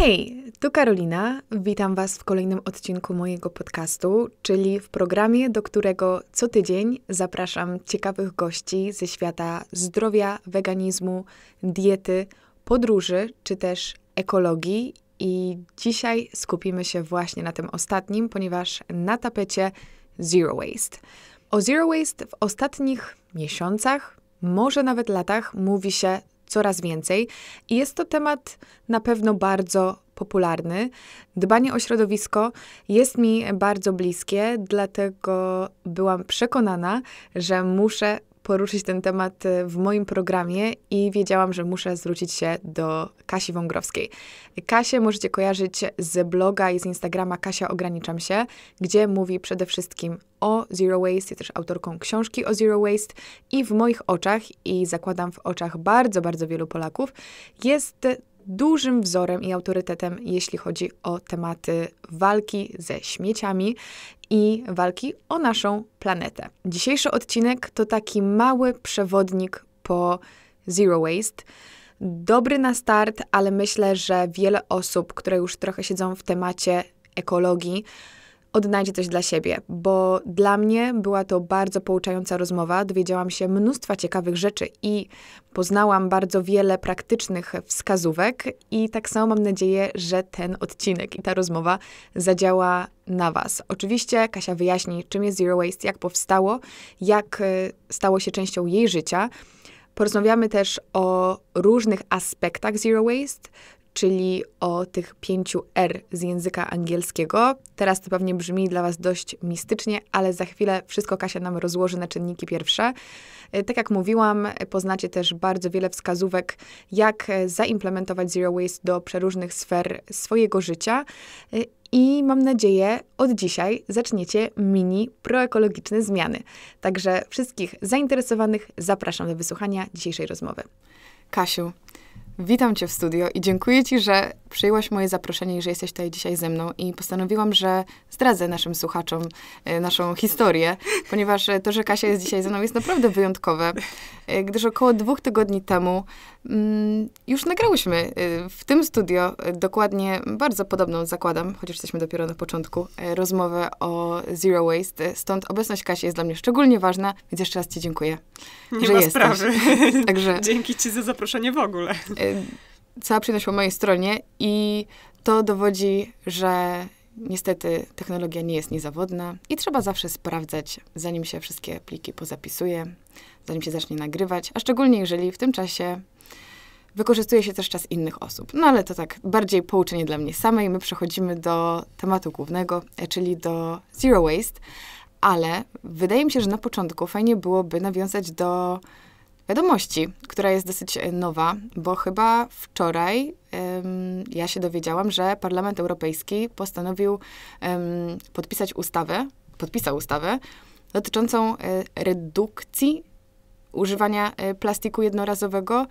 Hej, tu Karolina. Witam Was w kolejnym odcinku mojego podcastu, czyli w programie, do którego co tydzień zapraszam ciekawych gości ze świata zdrowia, weganizmu, diety, podróży czy też ekologii. I dzisiaj skupimy się właśnie na tym ostatnim, ponieważ na tapecie Zero Waste. O Zero Waste w ostatnich miesiącach, może nawet latach mówi się coraz więcej. I jest to temat na pewno bardzo popularny. Dbanie o środowisko jest mi bardzo bliskie, dlatego byłam przekonana, że muszę poruszyć ten temat e, w moim programie i wiedziałam, że muszę zwrócić się do Kasi Wągrowskiej. Kasię możecie kojarzyć z bloga i z Instagrama Kasia Ograniczam się, gdzie mówi przede wszystkim o Zero Waste, jest też autorką książki o Zero Waste i w moich oczach, i zakładam w oczach bardzo, bardzo wielu Polaków, jest dużym wzorem i autorytetem, jeśli chodzi o tematy walki ze śmieciami i walki o naszą planetę. Dzisiejszy odcinek to taki mały przewodnik po Zero Waste. Dobry na start, ale myślę, że wiele osób, które już trochę siedzą w temacie ekologii, odnajdzie coś dla siebie, bo dla mnie była to bardzo pouczająca rozmowa. Dowiedziałam się mnóstwa ciekawych rzeczy i poznałam bardzo wiele praktycznych wskazówek. I tak samo mam nadzieję, że ten odcinek i ta rozmowa zadziała na Was. Oczywiście Kasia wyjaśni, czym jest Zero Waste, jak powstało, jak e, stało się częścią jej życia. Porozmawiamy też o różnych aspektach Zero Waste, czyli o tych pięciu R z języka angielskiego. Teraz to pewnie brzmi dla Was dość mistycznie, ale za chwilę wszystko Kasia nam rozłoży na czynniki pierwsze. E, tak jak mówiłam, poznacie też bardzo wiele wskazówek, jak e, zaimplementować Zero Waste do przeróżnych sfer swojego życia. E, I mam nadzieję, od dzisiaj zaczniecie mini proekologiczne zmiany. Także wszystkich zainteresowanych zapraszam do wysłuchania dzisiejszej rozmowy. Kasiu, Witam Cię w studio i dziękuję Ci, że przyjęłaś moje zaproszenie i że jesteś tutaj dzisiaj ze mną. I postanowiłam, że zdradzę naszym słuchaczom e, naszą historię, ponieważ e, to, że Kasia jest dzisiaj ze mną, jest naprawdę wyjątkowe, e, gdyż około dwóch tygodni temu mm, już nagrałyśmy w tym studio dokładnie bardzo podobną, zakładam, chociaż jesteśmy dopiero na początku, rozmowę o Zero Waste. Stąd obecność Kasi jest dla mnie szczególnie ważna, więc jeszcze raz Ci dziękuję. Nie że ma jesteś. sprawy. Także... Dzięki Ci za zaproszenie w ogóle cała przyjemność po mojej stronie i to dowodzi, że niestety technologia nie jest niezawodna i trzeba zawsze sprawdzać, zanim się wszystkie pliki pozapisuje, zanim się zacznie nagrywać, a szczególnie jeżeli w tym czasie wykorzystuje się też czas innych osób. No ale to tak bardziej pouczenie dla mnie samej. My przechodzimy do tematu głównego, e, czyli do zero waste, ale wydaje mi się, że na początku fajnie byłoby nawiązać do wiadomości, która jest dosyć e, nowa, bo chyba wczoraj um, ja się dowiedziałam, że Parlament Europejski postanowił um, podpisać ustawę, podpisał ustawę dotyczącą e, redukcji używania e, plastiku jednorazowego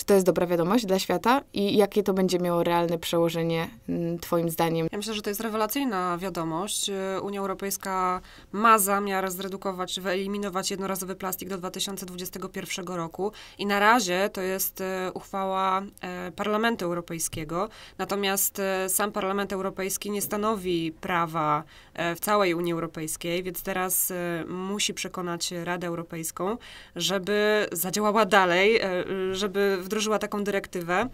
czy to jest dobra wiadomość dla świata i jakie to będzie miało realne przełożenie mm, Twoim zdaniem? Ja myślę, że to jest rewelacyjna wiadomość. Unia Europejska ma zamiar zredukować, wyeliminować jednorazowy plastik do 2021 roku i na razie to jest e, uchwała e, Parlamentu Europejskiego. Natomiast e, sam Parlament Europejski nie stanowi prawa E, w całej Unii Europejskiej, więc teraz e, musi przekonać Radę Europejską, żeby zadziałała dalej, e, żeby wdrożyła taką dyrektywę,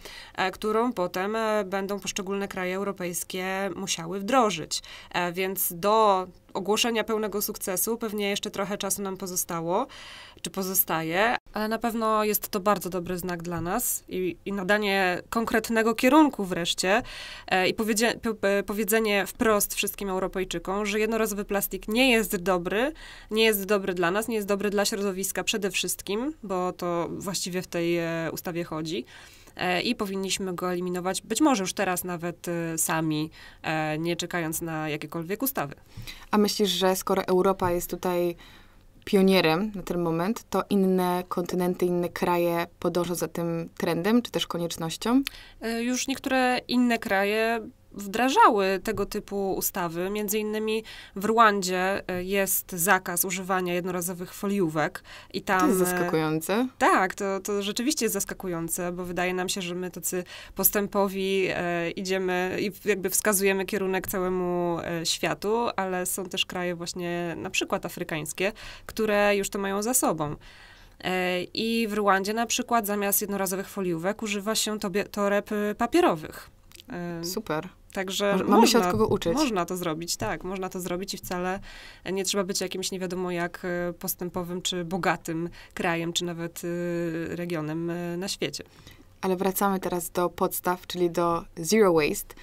którą potem będą poszczególne kraje europejskie musiały wdrożyć. Więc do ogłoszenia pełnego sukcesu pewnie jeszcze trochę czasu nam pozostało, czy pozostaje, ale na pewno jest to bardzo dobry znak dla nas i, i nadanie konkretnego kierunku wreszcie e, i powiedzie, p- powiedzenie wprost wszystkim Europejczykom, że jednorazowy plastik nie jest dobry, nie jest dobry dla nas, nie jest dobry dla środowiska przede wszystkim, bo to właściwie w tej e, ustawie chodzi e, i powinniśmy go eliminować, być może już teraz nawet e, sami, e, nie czekając na jakiekolwiek ustawy. A myślisz, że skoro Europa jest tutaj pionierem na ten moment, to inne kontynenty, inne kraje podążą za tym trendem, czy też koniecznością? E, już niektóre inne kraje wdrażały tego typu ustawy. Między innymi w Rwandzie e, jest zakaz używania jednorazowych foliówek i tam... To jest e, zaskakujące. Tak, to, to rzeczywiście jest zaskakujące, bo wydaje nam się, że my tacy postępowi e, idziemy i jakby wskazujemy kierunek całemu e, światu, ale są też kraje właśnie na przykład afrykańskie, które już to mają za sobą. E, I w Rwandzie na przykład zamiast jednorazowych foliówek używa się tobie, toreb papierowych. Super. Także można, mamy się od kogo uczyć. Można to zrobić, tak, można to zrobić i wcale nie trzeba być jakimś nie wiadomo jak e, postępowym czy bogatym krajem, czy nawet e, regionem e, na świecie. Ale wracamy teraz do podstaw, czyli do zero waste.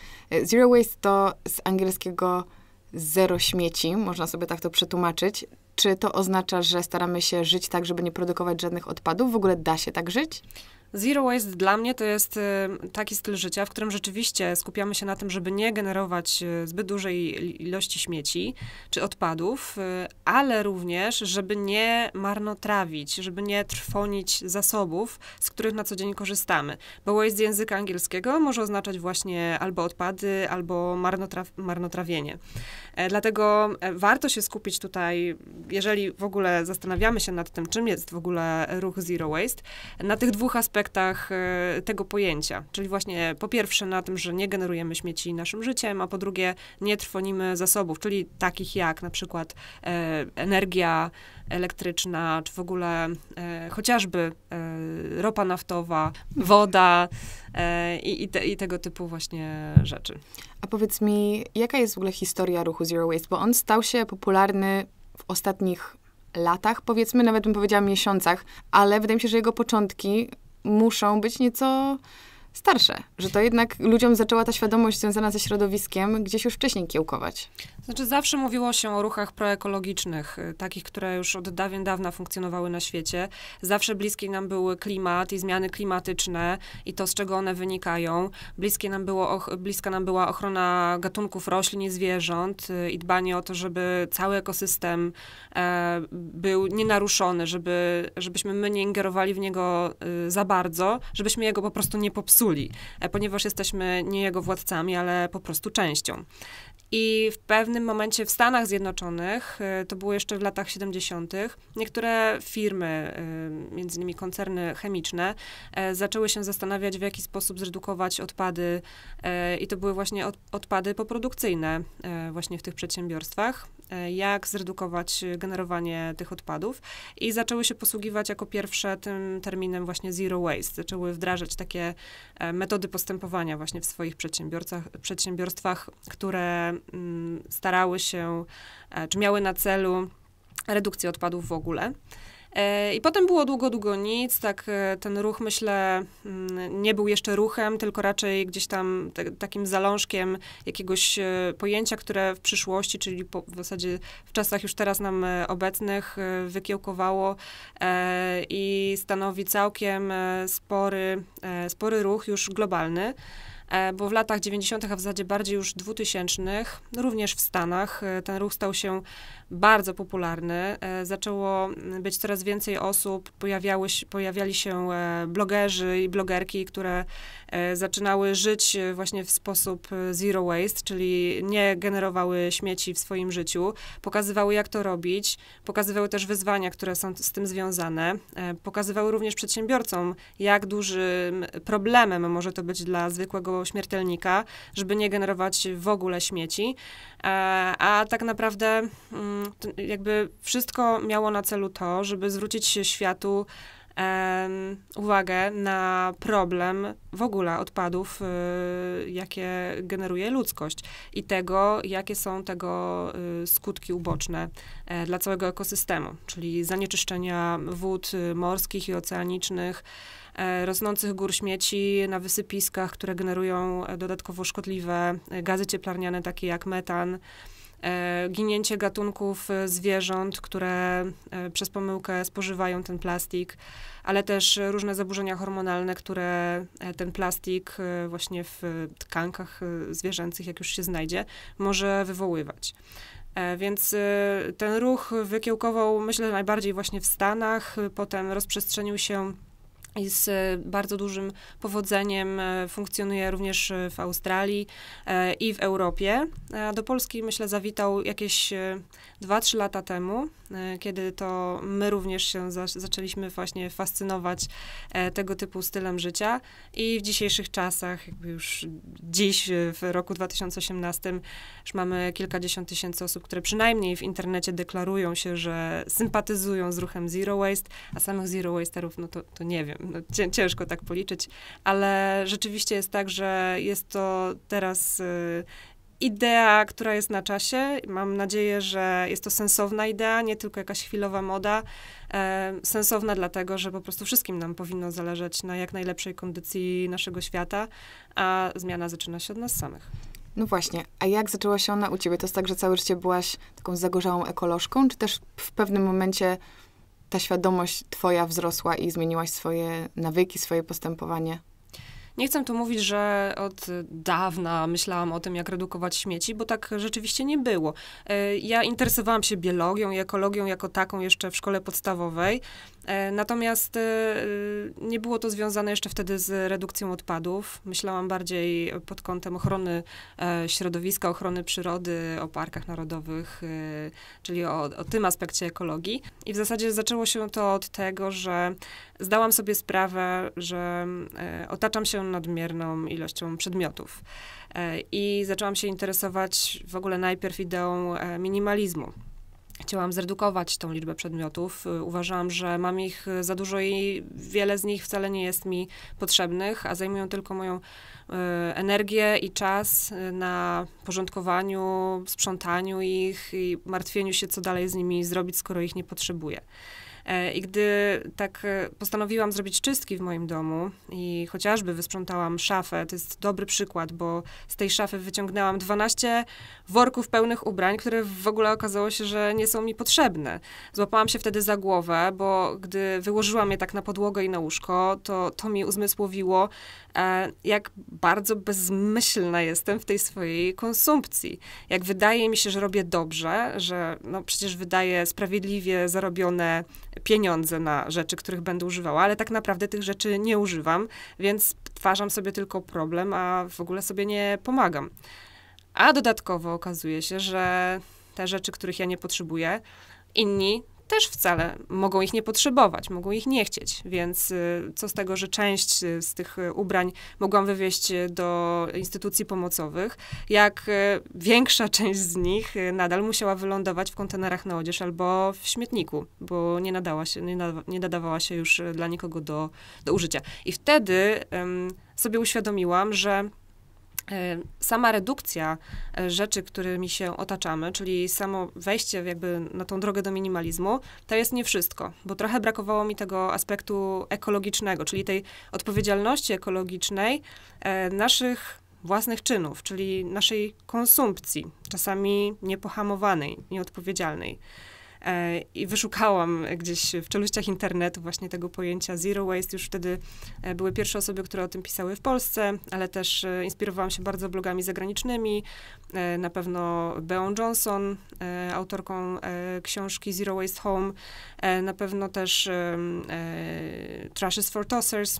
Zero waste to z angielskiego zero śmieci, można sobie tak to przetłumaczyć. Czy to oznacza, że staramy się żyć tak, żeby nie produkować żadnych odpadów? W ogóle da się tak żyć? Zero waste dla mnie to jest y, taki styl życia, w którym rzeczywiście skupiamy się na tym, żeby nie generować y, zbyt dużej ilości śmieci czy odpadów, y, ale również, żeby nie marnotrawić, żeby nie trwonić zasobów, z których na co dzień korzystamy. Bo waste z języka angielskiego może oznaczać właśnie albo odpady, albo marnotraw marnotrawienie. E, dlatego e, warto się skupić tutaj, jeżeli w ogóle zastanawiamy się nad tym, czym jest w ogóle ruch Zero Waste, na tych dwóch aspektach e, tego pojęcia. Czyli właśnie po pierwsze na tym, że nie generujemy śmieci naszym życiem, a po drugie nie trwonimy zasobów, czyli takich jak na przykład energia, elektryczna, czy w ogóle e, chociażby e, ropa naftowa, woda e, i, te, i, tego typu właśnie rzeczy. A powiedz mi, jaka jest w ogóle historia ruchu Zero Waste? Bo on stał się popularny w ostatnich latach, powiedzmy, nawet bym powiedziała miesiącach, ale wydaje mi się, że jego początki muszą być nieco starsze, że to jednak ludziom zaczęła ta świadomość związana ze środowiskiem gdzieś już wcześniej kiełkować. Znaczy zawsze mówiło się o ruchach proekologicznych, y, takich, które już od dawien dawna funkcjonowały na świecie. Zawsze bliskie nam były klimat i zmiany klimatyczne i to, z czego one wynikają. Bliskie nam było, bliska nam była ochrona gatunków roślin i zwierząt y, i dbanie o to, żeby cały ekosystem e, był nienaruszony, żeby, żebyśmy my nie ingerowali w niego e, za bardzo, żebyśmy jego po prostu nie popsuli E, ponieważ jesteśmy nie jego władcami, ale po prostu częścią. I w pewnym momencie w Stanach Zjednoczonych, e, to było jeszcze w latach 70., niektóre firmy, e, między innymi koncerny chemiczne, zaczęły się zastanawiać, w jaki sposób zredukować odpady, i to były właśnie odpady poprodukcyjne właśnie w tych przedsiębiorstwach. E, jak zredukować e, generowanie tych odpadów i zaczęły się posługiwać jako pierwsze tym terminem właśnie zero waste. Zaczęły wdrażać takie e, metody postępowania właśnie w swoich przedsiębiorcach, przedsiębiorstwach, które mm, starały się, czy miały na celu redukcję odpadów w ogóle. E, I potem było długo, długo nic, tak e, ten ruch myślę mm, nie był jeszcze ruchem, tylko raczej gdzieś tam te, takim zalążkiem jakiegoś e, pojęcia, które w przyszłości, czyli po, w zasadzie w czasach już teraz nam obecnych wykiełkowało i stanowi całkiem spory, spory ruch już globalny bo w latach 90., a w zasadzie bardziej już 2000, również w Stanach, ten ruch stał się bardzo popularny. E, zaczęło mm, być coraz więcej osób, pojawiały, pojawiali się e, blogerzy i blogerki, które e, zaczynały żyć właśnie w sposób zero waste, czyli nie generowały śmieci w swoim życiu, pokazywały jak to robić, pokazywały też wyzwania, które są z tym związane, pokazywały również przedsiębiorcom, jak dużym problemem może to być dla zwykłego śmiertelnika, żeby nie generować w ogóle śmieci. A tak naprawdę mm, jakby wszystko miało na celu to, żeby zwrócić się światu uwagę na problem w ogóle odpadów, y, jakie generuje ludzkość i tego, jakie są tego y, skutki uboczne e, dla całego ekosystemu, czyli zanieczyszczenia wód y, morskich i oceanicznych, e, rosnących gór śmieci na wysypiskach, które generują e, dodatkowo szkodliwe gazy cieplarniane, takie jak metan E, ginięcie gatunków e, zwierząt, które e, przez pomyłkę spożywają ten plastik, ale też różne zaburzenia hormonalne, które ten plastik właśnie w tkankach zwierzęcych, jak już się znajdzie, może wywoływać. Więc ten ruch wykiełkował, myślę, najbardziej właśnie w Stanach, potem rozprzestrzenił się i z e, bardzo dużym powodzeniem e, funkcjonuje również e, w Australii i w Europie. Do Polski, myślę, zawitał jakieś 2-3 lata temu, kiedy to my również się zaczęliśmy właśnie fascynować tego typu stylem życia i w dzisiejszych czasach, jakby już dziś, w roku 2018, już mamy kilkadziesiąt tysięcy osób, które przynajmniej w internecie deklarują się, że sympatyzują z ruchem Zero Waste, a samych Zero Wasterów, no to, to nie wiem, no, ciężko tak policzyć, ale rzeczywiście jest tak, że jest to teraz y, idea, która jest na czasie. Mam nadzieję, że jest to sensowna idea, nie tylko jakaś chwilowa moda. E, sensowna dlatego, że po prostu wszystkim nam powinno zależeć na jak najlepszej kondycji naszego świata, a zmiana zaczyna się od nas samych. No właśnie, a jak zaczęła się ona u ciebie? To jest tak, że całe życie byłaś taką zagorzałą ekolożką, czy też w pewnym momencie ta świadomość twoja wzrosła i zmieniłaś swoje nawyki, swoje postępowanie? Nie chcę tu mówić, że od dawna myślałam o tym, jak redukować śmieci, bo tak rzeczywiście nie było. E, ja interesowałam się biologią i ekologią jako taką jeszcze w szkole podstawowej. E, natomiast e, e, nie było to związane jeszcze wtedy z redukcją odpadów. Myślałam bardziej pod kątem ochrony środowiska, ochrony przyrody, o parkach narodowych, czyli o, o tym aspekcie ekologii. I w zasadzie zaczęło się to od tego, że zdałam sobie sprawę, że otaczam się nadmierną ilością przedmiotów. I zaczęłam się interesować w ogóle najpierw ideą minimalizmu. Chciałam zredukować tą liczbę przedmiotów. Y, Uważam, że mam ich y, za dużo i wiele z nich wcale nie jest mi potrzebnych, a zajmują tylko moją y, energię i czas na porządkowaniu, sprzątaniu ich i martwieniu się, co dalej z nimi zrobić, skoro ich nie potrzebuję. E, I gdy tak e, postanowiłam zrobić czystki w moim domu i chociażby wysprzątałam szafę, to jest dobry przykład, bo z tej szafy wyciągnęłam 12 worków pełnych ubrań, które w ogóle okazało się, że nie są mi potrzebne. Złapałam się wtedy za głowę, bo gdy wyłożyłam je tak na podłogę i na łóżko, to to mi uzmysłowiło, E, jak bardzo bezmyślna jestem w tej swojej konsumpcji. Jak wydaje mi się, że robię dobrze, że no przecież wydaję sprawiedliwie zarobione pieniądze na rzeczy, których będę używała, ale tak naprawdę tych rzeczy nie używam, więc twarzam sobie tylko problem, a w ogóle sobie nie pomagam. A dodatkowo okazuje się, że te rzeczy, których ja nie potrzebuję, inni też wcale mogą ich nie potrzebować, mogą ich nie chcieć, więc y, co z tego, że część y, z tych y, ubrań mogłam wywieźć do instytucji pomocowych, jak większa część z nich nadal musiała wylądować w kontenerach na odzież albo w śmietniku, bo nie nadała się, nie, nadawa, nie nadawała się już dla nikogo do, do użycia. I wtedy um, sobie uświadomiłam, że E, sama redukcja e, rzeczy, którymi się otaczamy, czyli samo wejście jakby na tą drogę do minimalizmu, to jest nie wszystko, bo trochę brakowało mi tego aspektu ekologicznego, czyli tej odpowiedzialności ekologicznej e, naszych własnych czynów, czyli naszej konsumpcji, czasami niepohamowanej, nieodpowiedzialnej. E, I wyszukałam gdzieś w czeluściach internetu właśnie tego pojęcia zero waste. Już wtedy e, były pierwsze osoby, które o tym pisały w Polsce, ale też e, inspirowałam się bardzo blogami zagranicznymi. Na pewno Beon Johnson, autorką książki Zero Waste Home. Na pewno też Trashes for Tossers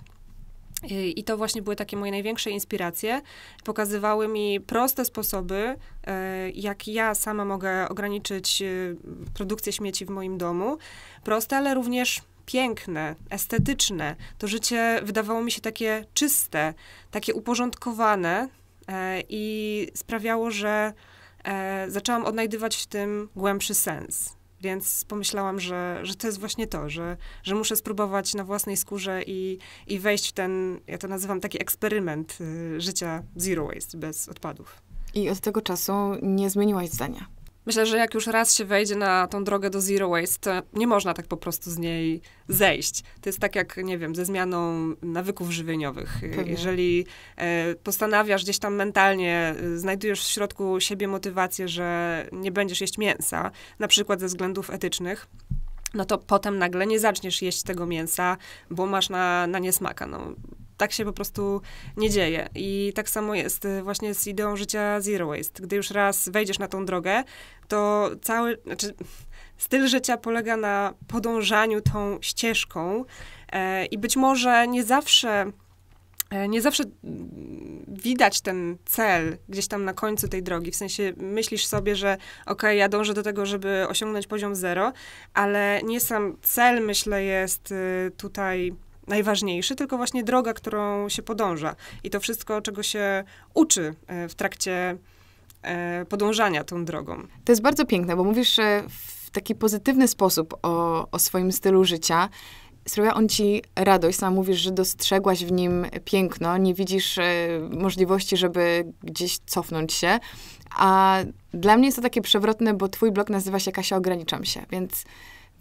i to właśnie były takie moje największe inspiracje. Pokazywały mi proste sposoby, e, jak ja sama mogę ograniczyć e, produkcję śmieci w moim domu. Proste, ale również piękne, estetyczne. To życie wydawało mi się takie czyste, takie uporządkowane e, i sprawiało, że zaczęłam odnajdywać w tym głębszy sens. Więc pomyślałam, że, że to jest właśnie to, że, że muszę spróbować na własnej skórze i, i wejść w ten, ja to nazywam taki eksperyment y, życia zero waste, bez odpadów. I od tego czasu nie zmieniłaś zdania. Myślę, że jak już raz się wejdzie na tą drogę do zero waste, nie można tak po prostu z niej zejść. To jest tak jak, nie wiem, ze zmianą nawyków żywieniowych. Pewnie. Jeżeli e, postanawiasz gdzieś tam mentalnie, e, znajdujesz w środku siebie motywację, że nie będziesz jeść mięsa, na przykład ze względów etycznych, no to potem nagle nie zaczniesz jeść tego mięsa, bo masz na, na niesmaka. No, tak się po prostu nie dzieje. I tak samo jest y, właśnie z ideą życia zero waste. Gdy już raz wejdziesz na tą drogę, to cały, znaczy, styl życia polega na podążaniu tą ścieżką e, i być może nie zawsze e, nie zawsze mm, widać ten cel gdzieś tam na końcu tej drogi. W sensie myślisz sobie, że okej, okay, ja dążę do tego, żeby osiągnąć poziom zero, ale nie sam cel, myślę, jest y, tutaj najważniejszy, tylko właśnie droga, którą się podąża. I to wszystko, czego się uczy e, w trakcie e, podążania tą drogą. To jest bardzo piękne, bo mówisz w taki pozytywny sposób o, o swoim stylu życia. Sprawia on ci radość, sama mówisz, że dostrzegłaś w nim piękno, nie widzisz e, możliwości, żeby gdzieś cofnąć się. A dla mnie jest to takie przewrotne, bo twój blog nazywa się Kasia Ograniczam się, więc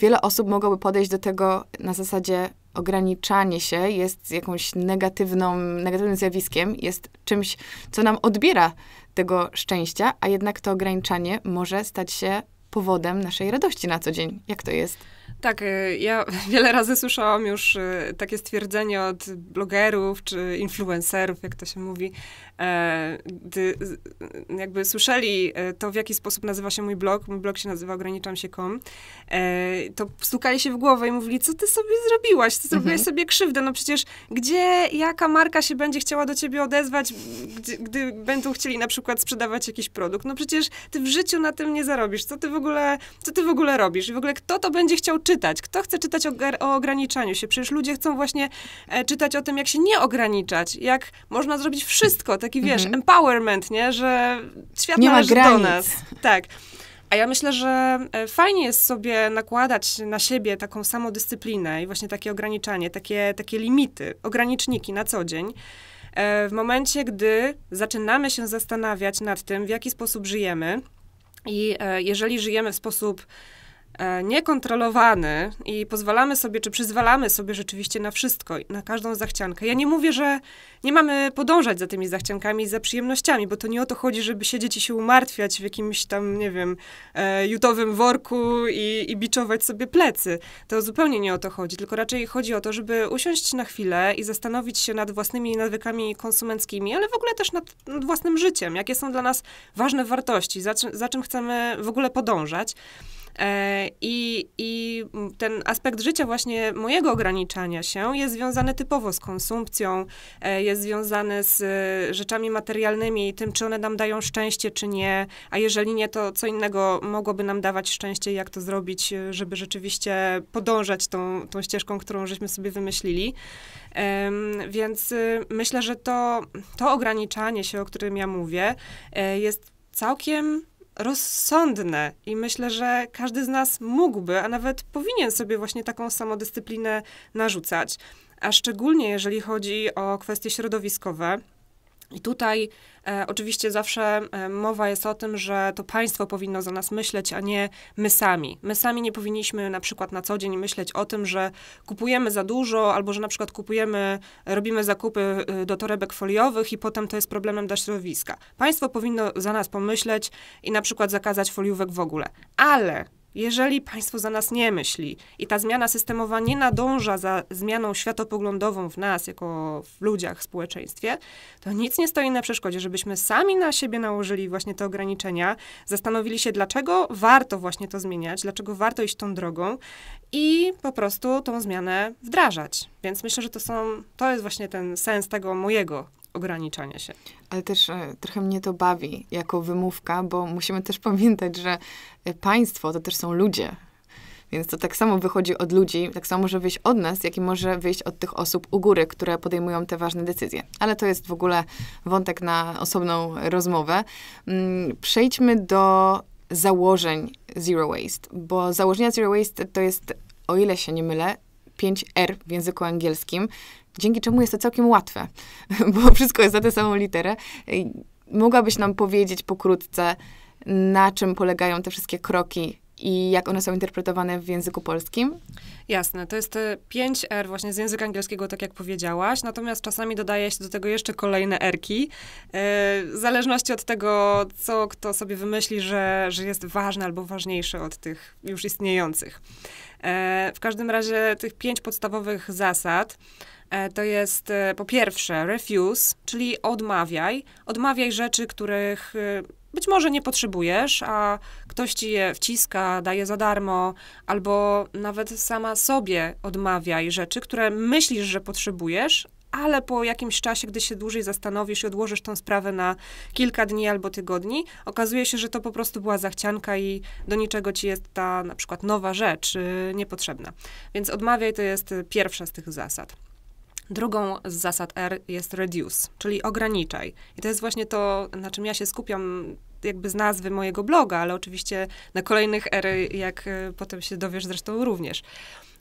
wiele osób mogłoby podejść do tego na zasadzie ograniczanie się jest jakąś negatywną, negatywnym zjawiskiem, jest czymś, co nam odbiera tego szczęścia, a jednak to ograniczanie może stać się powodem naszej radości na co dzień. Jak to jest? Tak, y, ja wiele razy słyszałam już y, takie stwierdzenie od blogerów czy influencerów, jak to się mówi, e, gdy y, jakby słyszeli e, to, w jaki sposób nazywa się mój blog, mój blog się nazywa ograniczam się.com, e, to stukali się w głowę i mówili, co ty sobie zrobiłaś, ty zrobiłeś mhm. sobie krzywdę, no przecież gdzie, jaka marka się będzie chciała do ciebie odezwać, gdy, gdy będą chcieli na przykład sprzedawać jakiś produkt, no przecież ty w życiu na tym nie zarobisz, co ty w ogóle, co ty w ogóle robisz i w ogóle kto to będzie chciał czytać, czytać? Kto chce czytać o, o ograniczaniu się? Przecież ludzie chcą właśnie e, czytać o tym, jak się nie ograniczać, jak można zrobić wszystko, taki wiesz, mhm. empowerment, nie? Że świat nie należy do nas. Tak. A ja myślę, że e, fajnie jest sobie nakładać na siebie taką samodyscyplinę i właśnie takie ograniczanie, takie, takie limity, ograniczniki na co dzień. E, w momencie, gdy zaczynamy się zastanawiać nad tym, w jaki sposób żyjemy, i e, jeżeli żyjemy w sposób E, niekontrolowany i pozwalamy sobie, czy przyzwalamy sobie rzeczywiście na wszystko, na każdą zachciankę. Ja nie mówię, że nie mamy podążać za tymi zachciankami i za przyjemnościami, bo to nie o to chodzi, żeby siedzieć i się umartwiać w jakimś tam, nie wiem, e, jutowym worku i, i biczować sobie plecy. To zupełnie nie o to chodzi, tylko raczej chodzi o to, żeby usiąść na chwilę i zastanowić się nad własnymi nawykami konsumenckimi, ale w ogóle też nad, nad własnym życiem, jakie są dla nas ważne wartości, za, za czym chcemy w ogóle podążać. E, I, I ten aspekt życia właśnie mojego ograniczania się jest związany typowo z konsumpcją, e, jest związany z e, rzeczami materialnymi i tym, czy one nam dają szczęście, czy nie, a jeżeli nie, to co innego mogłoby nam dawać szczęście i jak to zrobić, żeby rzeczywiście podążać tą, tą ścieżką, którą żeśmy sobie wymyślili. Więc myślę, że to, to ograniczanie się, o którym ja mówię, jest całkiem rozsądne i myślę, że każdy z nas mógłby, a nawet powinien sobie właśnie taką samodyscyplinę narzucać. A szczególnie jeżeli chodzi o kwestie środowiskowe, i tutaj e, oczywiście zawsze e, mowa jest o tym, że to państwo powinno za nas myśleć, a nie my sami. My sami nie powinniśmy na przykład na co dzień myśleć o tym, że kupujemy za dużo, albo że na przykład kupujemy, robimy zakupy y, do torebek foliowych i potem to jest problemem dla środowiska. Państwo powinno za nas pomyśleć i na przykład zakazać foliówek w ogóle. Ale jeżeli państwo za nas nie myśli i ta zmiana systemowa nie nadąża za zmianą światopoglądową w nas, jako w ludziach, w społeczeństwie, to nic nie stoi na przeszkodzie, żebyśmy sami na siebie nałożyli właśnie te ograniczenia, zastanowili się, dlaczego warto właśnie to zmieniać, dlaczego warto iść tą drogą i po prostu tą zmianę wdrażać. Więc myślę, że to są, to jest właśnie ten sens tego mojego ograniczania się. Ale też e, trochę mnie to bawi jako wymówka, bo musimy też pamiętać, że e, państwo to też są ludzie. Więc to tak samo wychodzi od ludzi, tak samo może wyjść od nas, jak i może wyjść od tych osób u góry, które podejmują te ważne decyzje. Ale to jest w ogóle wątek na osobną rozmowę. Mm, przejdźmy do założeń Zero Waste, bo założenia Zero Waste to jest, o ile się nie mylę, 5R w języku angielskim, Dzięki czemu jest to całkiem łatwe, bo wszystko jest za tę samą literę. Mogłabyś nam powiedzieć pokrótce, na czym polegają te wszystkie kroki i jak one są interpretowane w języku polskim? Jasne, to jest 5R właśnie z języka angielskiego, tak jak powiedziałaś, natomiast czasami dodaje się do tego jeszcze kolejne R-ki. E, w zależności od tego, co kto sobie wymyśli, że, że jest ważne albo ważniejsze od tych już istniejących. E, w każdym razie tych pięć podstawowych zasad E, to jest e, po pierwsze refuse, czyli odmawiaj. Odmawiaj rzeczy, których e, być może nie potrzebujesz, a ktoś ci je wciska, daje za darmo, albo nawet sama sobie odmawiaj rzeczy, które myślisz, że potrzebujesz, ale po jakimś czasie, gdy się dłużej zastanowisz i odłożysz tą sprawę na kilka dni albo tygodni, okazuje się, że to po prostu była zachcianka i do niczego ci jest ta na przykład nowa rzecz y, niepotrzebna. Więc odmawiaj to jest y, pierwsza z tych zasad. Drugą z zasad R jest reduce, czyli ograniczaj. I to jest właśnie to, na czym ja się skupiam jakby z nazwy mojego bloga, ale oczywiście na kolejnych R, jak e, potem się dowiesz zresztą również.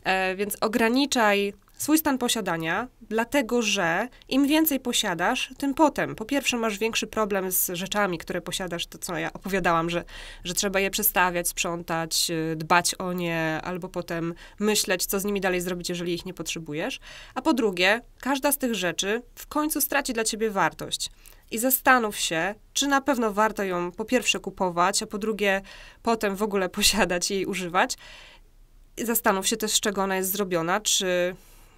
E, więc ograniczaj swój stan posiadania, dlatego że im więcej posiadasz, tym potem. Po pierwsze, masz większy problem z rzeczami, które posiadasz, to co ja opowiadałam, że, że trzeba je przestawiać, sprzątać, e, dbać o nie, albo potem myśleć, co z nimi dalej zrobić, jeżeli ich nie potrzebujesz. A po drugie, każda z tych rzeczy w końcu straci dla ciebie wartość. I zastanów się, czy na pewno warto ją po pierwsze kupować, a po drugie potem w ogóle posiadać i jej używać. I zastanów się też, z czego ona jest zrobiona, czy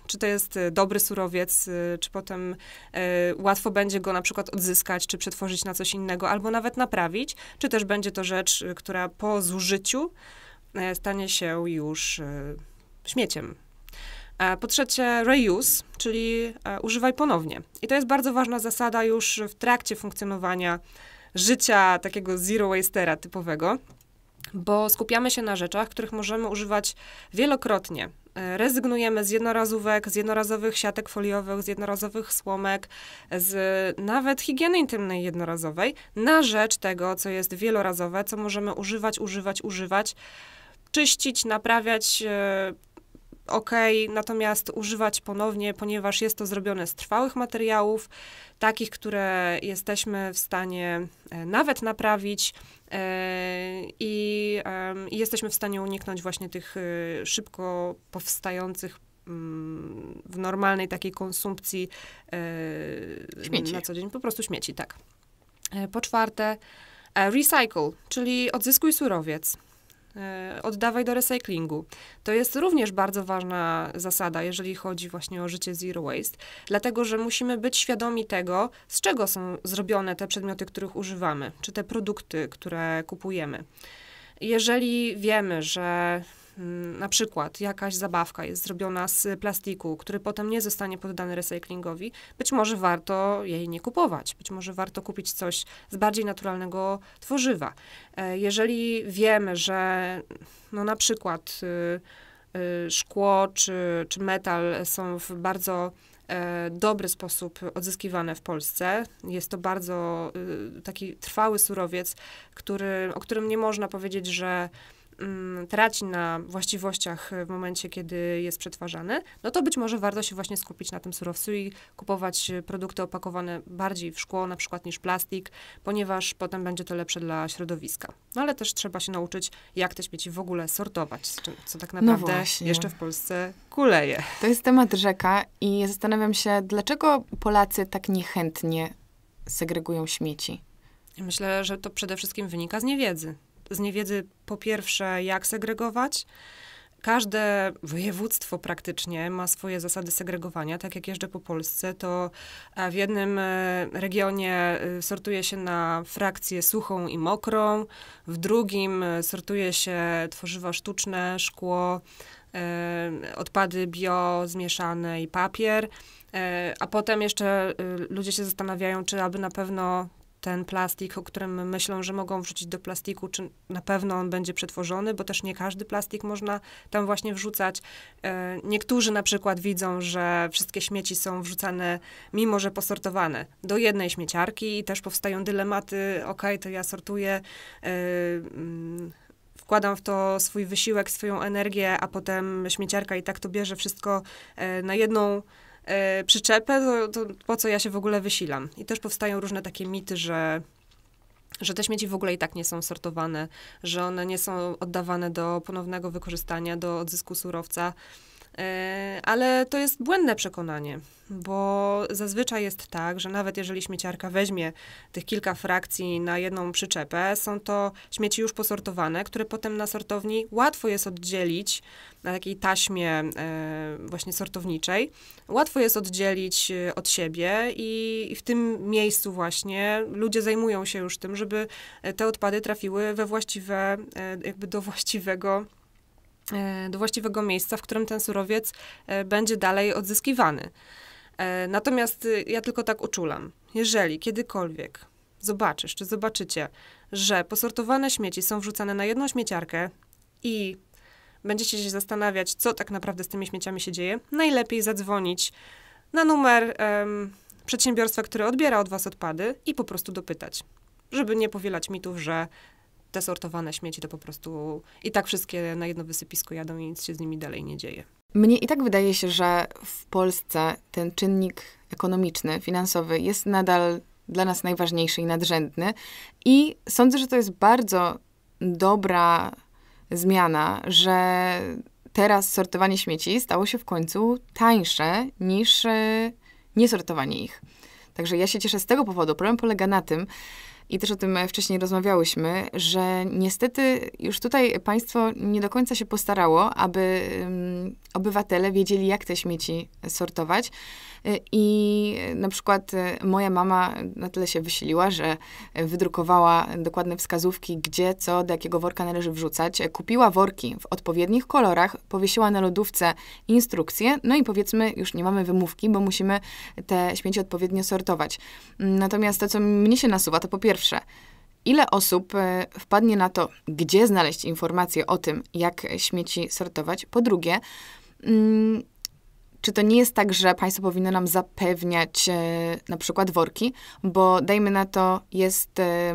czy to jest e, dobry surowiec, e, czy potem e, łatwo będzie go na przykład odzyskać, czy przetworzyć na coś innego, albo nawet naprawić, czy też będzie to rzecz, która po zużyciu stanie się już śmieciem. po trzecie, reuse, czyli używaj ponownie. I to jest bardzo ważna zasada już w trakcie funkcjonowania życia takiego zero wastera typowego bo skupiamy się na rzeczach, których możemy używać wielokrotnie. E, rezygnujemy z jednorazówek, z jednorazowych siatek foliowych, z jednorazowych słomek, z nawet higieny intymnej jednorazowej, na rzecz tego, co jest wielorazowe, co możemy używać, używać, używać, czyścić, naprawiać. E, ok, natomiast używać ponownie, ponieważ jest to zrobione z trwałych materiałów, takich, które jesteśmy w stanie e, nawet naprawić, Yy, I jesteśmy w stanie uniknąć właśnie tych y, szybko powstających mm, w normalnej takiej konsumpcji yy, śmieci. na co dzień po prostu śmieci, tak. Yy, po czwarte, e, recycle, czyli odzyskuj surowiec. E, oddawaj do recyklingu. To jest również bardzo ważna zasada, jeżeli chodzi właśnie o życie zero waste, dlatego że musimy być świadomi tego, z czego są zrobione te przedmioty, których używamy, czy te produkty, które kupujemy. Jeżeli wiemy, że Mm, na przykład jakaś zabawka jest zrobiona z plastiku, który potem nie zostanie poddany recyklingowi, być może warto jej nie kupować. Być może warto kupić coś z bardziej naturalnego tworzywa. E, jeżeli wiemy, że no na przykład y, y, szkło czy, czy metal są w bardzo e, dobry sposób odzyskiwane w Polsce. Jest to bardzo y, taki trwały surowiec, który, o którym nie można powiedzieć, że Mm, traci na właściwościach w momencie, kiedy jest przetwarzany, no to być może warto się właśnie skupić na tym surowcu i kupować e, produkty opakowane bardziej w szkło na przykład niż plastik, ponieważ potem będzie to lepsze dla środowiska. No ale też trzeba się nauczyć, jak te śmieci w ogóle sortować, co tak no naprawdę no jeszcze w Polsce kuleje. To jest temat rzeka i zastanawiam się, dlaczego Polacy tak niechętnie segregują śmieci? Myślę, że to przede wszystkim wynika z niewiedzy z niewiedzy po pierwsze, jak segregować. Każde województwo praktycznie ma swoje zasady segregowania. Tak jak jeżdżę po Polsce, to e, w jednym e, regionie e, sortuje się na frakcję suchą i mokrą, w drugim sortuje się tworzywa sztuczne, szkło, odpady bio, zmieszane i papier. A potem jeszcze ludzie się zastanawiają, czy aby na pewno ten plastik, o którym myślą, że mogą wrzucić do plastiku, czy na pewno on będzie przetworzony, bo też nie każdy plastik można tam właśnie wrzucać. E, niektórzy na przykład widzą, że wszystkie śmieci są wrzucane, mimo że posortowane, do jednej śmieciarki i też powstają dylematy, Ok, to ja sortuję. E, mm, wkładam w to swój wysiłek, swoją energię, a potem śmieciarka i tak to bierze wszystko e, na jedną E, przyczepę, to, to po co ja się w ogóle wysilam. I też powstają różne takie mity, że że te śmieci w ogóle i tak nie są sortowane, że one nie są oddawane do ponownego wykorzystania, do odzysku surowca. E, ale to jest błędne przekonanie, bo zazwyczaj jest tak, że nawet jeżeli śmieciarka weźmie tych kilka frakcji na jedną przyczepę, są to śmieci już posortowane, które potem na sortowni łatwo jest oddzielić na takiej taśmie e, właśnie sortowniczej. Łatwo jest oddzielić e, od siebie i w tym miejscu właśnie ludzie zajmują się już tym, żeby te odpady trafiły we właściwe, jakby do właściwego E, do właściwego miejsca, w którym ten surowiec e, będzie dalej odzyskiwany. E, natomiast ja tylko tak uczulam. Jeżeli kiedykolwiek zobaczysz, czy zobaczycie, że posortowane śmieci są wrzucane na jedną śmieciarkę i będziecie się zastanawiać, co tak naprawdę z tymi śmieciami się dzieje, najlepiej zadzwonić na numer um, przedsiębiorstwa, które odbiera od Was odpady i po prostu dopytać, żeby nie powielać mitów, że te sortowane śmieci to po prostu i tak wszystkie na jedno wysypisko jadą i nic się z nimi dalej nie dzieje. Mnie i tak wydaje się, że w Polsce ten czynnik ekonomiczny, finansowy jest nadal dla nas najważniejszy i nadrzędny. I sądzę, że to jest bardzo dobra zmiana, że teraz sortowanie śmieci stało się w końcu tańsze niż e, niesortowanie ich. Także ja się cieszę z tego powodu. Problem polega na tym, i też o tym e, wcześniej rozmawiałyśmy, że niestety już tutaj państwo nie do końca się postarało, aby um, obywatele wiedzieli, jak te śmieci sortować. I na przykład e, moja mama na tyle się wysiliła, że wydrukowała dokładne wskazówki, gdzie, co, do jakiego worka należy wrzucać. Kupiła worki w odpowiednich kolorach, powiesiła na lodówce instrukcje, no i powiedzmy, już nie mamy wymówki, bo musimy te śmieci odpowiednio sortować. Natomiast to, co mnie się nasuwa, to po pierwsze, Ile osób e, wpadnie na to, gdzie znaleźć informacje o tym, jak śmieci sortować? Po drugie, mm, czy to nie jest tak, że państwo powinno nam zapewniać e, na przykład worki, bo dajmy na to, jest e,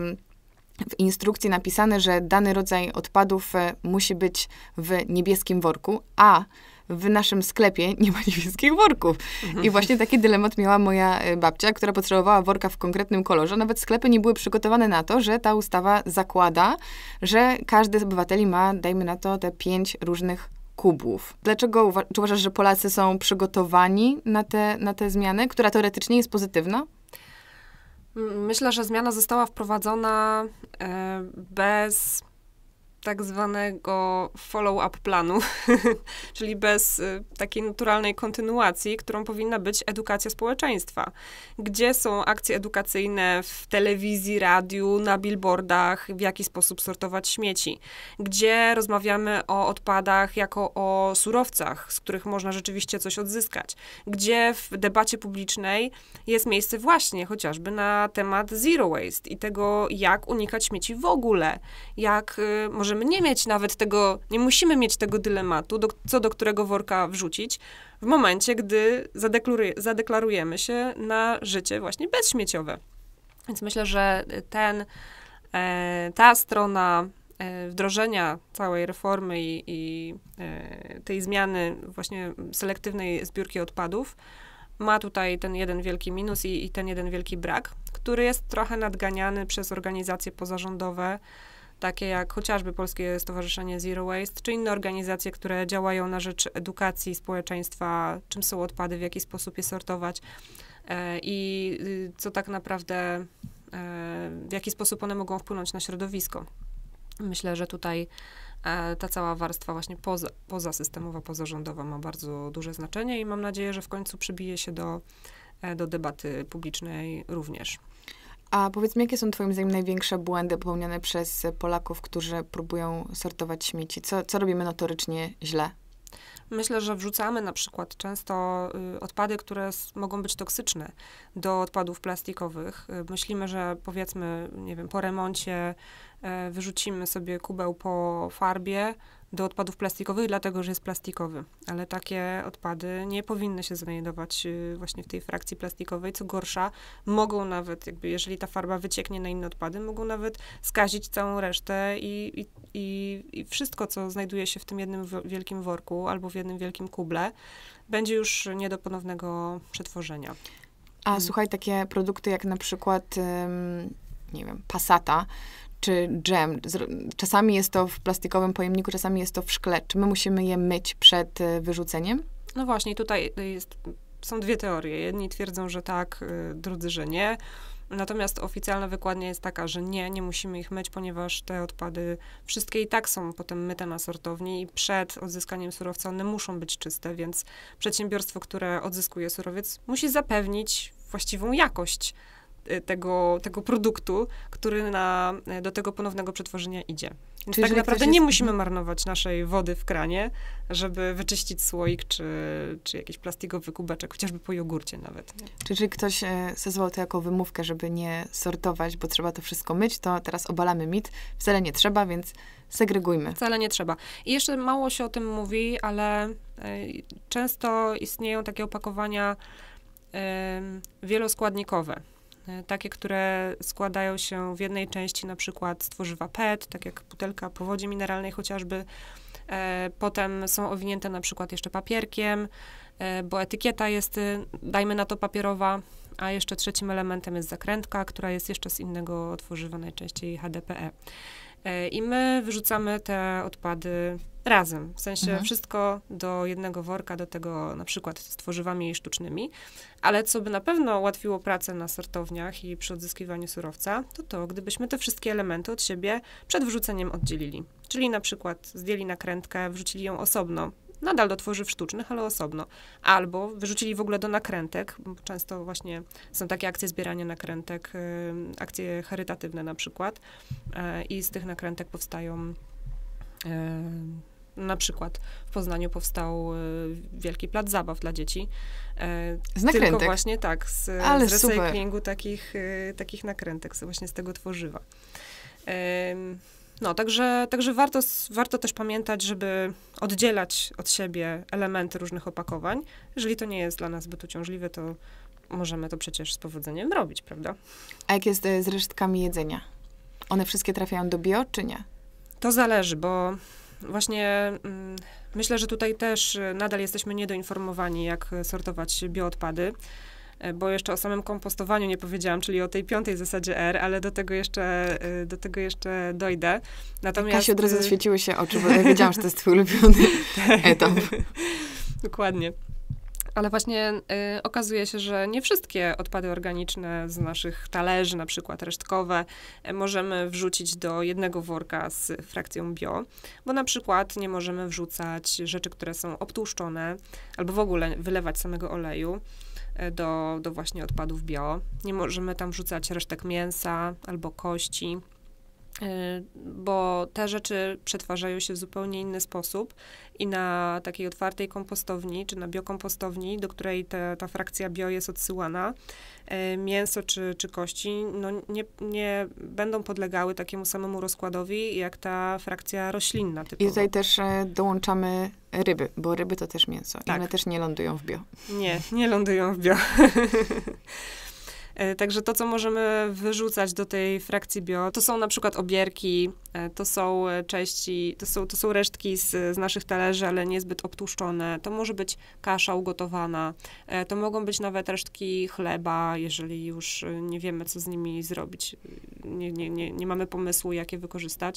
w instrukcji napisane, że dany rodzaj odpadów e, musi być w niebieskim worku, a w naszym sklepie nie ma niebieskich worków. I mhm. właśnie taki dylemat miała moja e, babcia, która potrzebowała worka w konkretnym kolorze. Nawet sklepy nie były przygotowane na to, że ta ustawa zakłada, że każdy z obywateli ma, dajmy na to, te pięć różnych kubów. Dlaczego czy uważasz, że Polacy są przygotowani na te, na te zmiany, która teoretycznie jest pozytywna? Myślę, że zmiana została wprowadzona e, bez tak zwanego follow-up planu, czyli bez y, takiej naturalnej kontynuacji, którą powinna być edukacja społeczeństwa. Gdzie są akcje edukacyjne w telewizji, radiu, na billboardach, w jaki sposób sortować śmieci? Gdzie rozmawiamy o odpadach jako o surowcach, z których można rzeczywiście coś odzyskać? Gdzie w debacie publicznej jest miejsce właśnie chociażby na temat zero waste i tego, jak unikać śmieci w ogóle, jak y, możemy możemy nie mieć nawet tego, nie musimy mieć tego dylematu, do, co do którego worka wrzucić, w momencie, gdy zadeklarujemy się na życie właśnie bezśmieciowe. Więc myślę, że ten, e, ta strona e, wdrożenia całej reformy i, i e, tej zmiany właśnie selektywnej zbiórki odpadów ma tutaj ten jeden wielki minus i, i ten jeden wielki brak, który jest trochę nadganiany przez organizacje pozarządowe, takie jak chociażby Polskie Stowarzyszenie Zero Waste, czy inne organizacje, które działają na rzecz edukacji społeczeństwa, czym są odpady, w jaki sposób je sortować e, i y, co tak naprawdę, e, w jaki sposób one mogą wpłynąć na środowisko. Myślę, że tutaj e, ta cała warstwa właśnie poza, pozasystemowa, pozarządowa ma bardzo duże znaczenie i mam nadzieję, że w końcu przybije się do, do debaty publicznej również. A powiedz mi, jakie są Twoim zdaniem największe błędy popełnione przez Polaków, którzy próbują sortować śmieci? Co, co robimy notorycznie źle? Myślę, że wrzucamy na przykład często y, odpady, które mogą być toksyczne do odpadów plastikowych. Y, myślimy, że powiedzmy, nie wiem, po remoncie e, wyrzucimy sobie kubeł po farbie, do odpadów plastikowych, dlatego że jest plastikowy. Ale takie odpady nie powinny się znajdować y, właśnie w tej frakcji plastikowej. Co gorsza, mogą nawet, jakby jeżeli ta farba wycieknie na inne odpady, mogą nawet skazić całą resztę i, i, i wszystko, co znajduje się w tym jednym wielkim worku albo w jednym wielkim kuble, będzie już nie do ponownego przetworzenia. A hmm. słuchaj, takie produkty jak na przykład, um, nie wiem, pasata, czy dżem. Czasami jest to w plastikowym pojemniku, czasami jest to w szkle. Czy my musimy je myć przed y, wyrzuceniem? No właśnie, tutaj jest, są dwie teorie. Jedni twierdzą, że tak, y, drudzy, że nie. Natomiast oficjalna wykładnia jest taka, że nie, nie musimy ich myć, ponieważ te odpady wszystkie i tak są potem myte na sortowni i przed odzyskaniem surowca one muszą być czyste, więc przedsiębiorstwo, które odzyskuje surowiec, musi zapewnić właściwą jakość Y, tego, tego produktu, który na, y, do tego ponownego przetworzenia idzie. Więc Czyli tak naprawdę nie musimy mhm. marnować naszej wody w kranie, żeby wyczyścić słoik czy, czy jakiś plastikowy kubeczek, chociażby po jogurcie nawet. Czy ktoś e, to jako wymówkę, żeby nie sortować, bo trzeba to wszystko myć, to teraz obalamy mit. Wcale nie trzeba, więc segregujmy. Wcale nie trzeba. I jeszcze mało się o tym mówi, ale e, często istnieją takie opakowania wieloskładnikowe. E, takie, które składają się w jednej części na przykład z tworzywa PET, tak jak butelka po wodzie mineralnej chociażby. E, potem są owinięte na przykład jeszcze papierkiem, e, bo etykieta jest, y, dajmy na to, papierowa. A jeszcze trzecim elementem jest zakrętka, która jest jeszcze z innego tworzywa, najczęściej HDPE. E, I my wyrzucamy te odpady razem. W sensie mhm. wszystko do jednego worka, do tego na przykład z tworzywami sztucznymi. Ale co by na pewno ułatwiło pracę na sortowniach i przy odzyskiwaniu surowca, to to, gdybyśmy te wszystkie elementy od siebie przed wrzuceniem oddzielili. Czyli na przykład zdjęli nakrętkę, wrzucili ją osobno nadal do tworzyw sztucznych, ale osobno. Albo wyrzucili w ogóle do nakrętek, często właśnie są takie akcje zbierania nakrętek, y, akcje charytatywne na przykład e, i z tych nakrętek powstają e, na przykład w Poznaniu powstał e, wielki plac zabaw dla dzieci. Z nakrętek? Tylko właśnie tak, z, Ale z recyklingu takich, takich nakrętek, właśnie z tego tworzywa. No, także, także warto, warto też pamiętać, żeby oddzielać od siebie elementy różnych opakowań. Jeżeli to nie jest dla nas zbyt uciążliwe, to możemy to przecież z powodzeniem robić, prawda? A jak jest e, z resztkami jedzenia? One wszystkie trafiają do bio, czy nie? To zależy, bo właśnie mm, myślę, że tutaj też e, nadal jesteśmy niedoinformowani, jak e, sortować bioodpady. E, bo jeszcze o samym kompostowaniu nie powiedziałam, czyli o tej piątej zasadzie R, ale do tego jeszcze, e, do tego jeszcze dojdę. Natomiast... Kasi od razu zaświeciły e, się oczy, bo ja wiedziałam, że to jest twój ulubiony tak. etap. Dokładnie. Ale właśnie y, okazuje się, że nie wszystkie odpady organiczne z naszych talerzy, na przykład resztkowe, y, możemy wrzucić do jednego worka z frakcją bio, bo na przykład nie możemy wrzucać rzeczy, które są obtłuszczone, albo w ogóle wylewać samego oleju do, do właśnie odpadów bio. Nie możemy tam wrzucać resztek mięsa albo kości. Yy, bo te rzeczy przetwarzają się w zupełnie inny sposób i na takiej otwartej kompostowni, czy na biokompostowni, do której te, ta frakcja bio jest odsyłana, yy, mięso czy, czy kości no nie, nie będą podlegały takiemu samemu rozkładowi, jak ta frakcja roślinna. Typowo. I tutaj też e, dołączamy ryby, bo ryby to też mięso. Tak. I one też nie lądują w bio. Nie, nie lądują w bio. E, także to, co możemy wyrzucać do tej frakcji bio, to są na przykład obierki, e, to są e, części, to są, to są resztki z, z naszych talerzy, ale niezbyt obtłuszczone. To może być kasza ugotowana, to mogą być nawet resztki chleba, jeżeli już nie wiemy, co z nimi zrobić, nie, nie, nie, nie mamy pomysłu, jak je wykorzystać.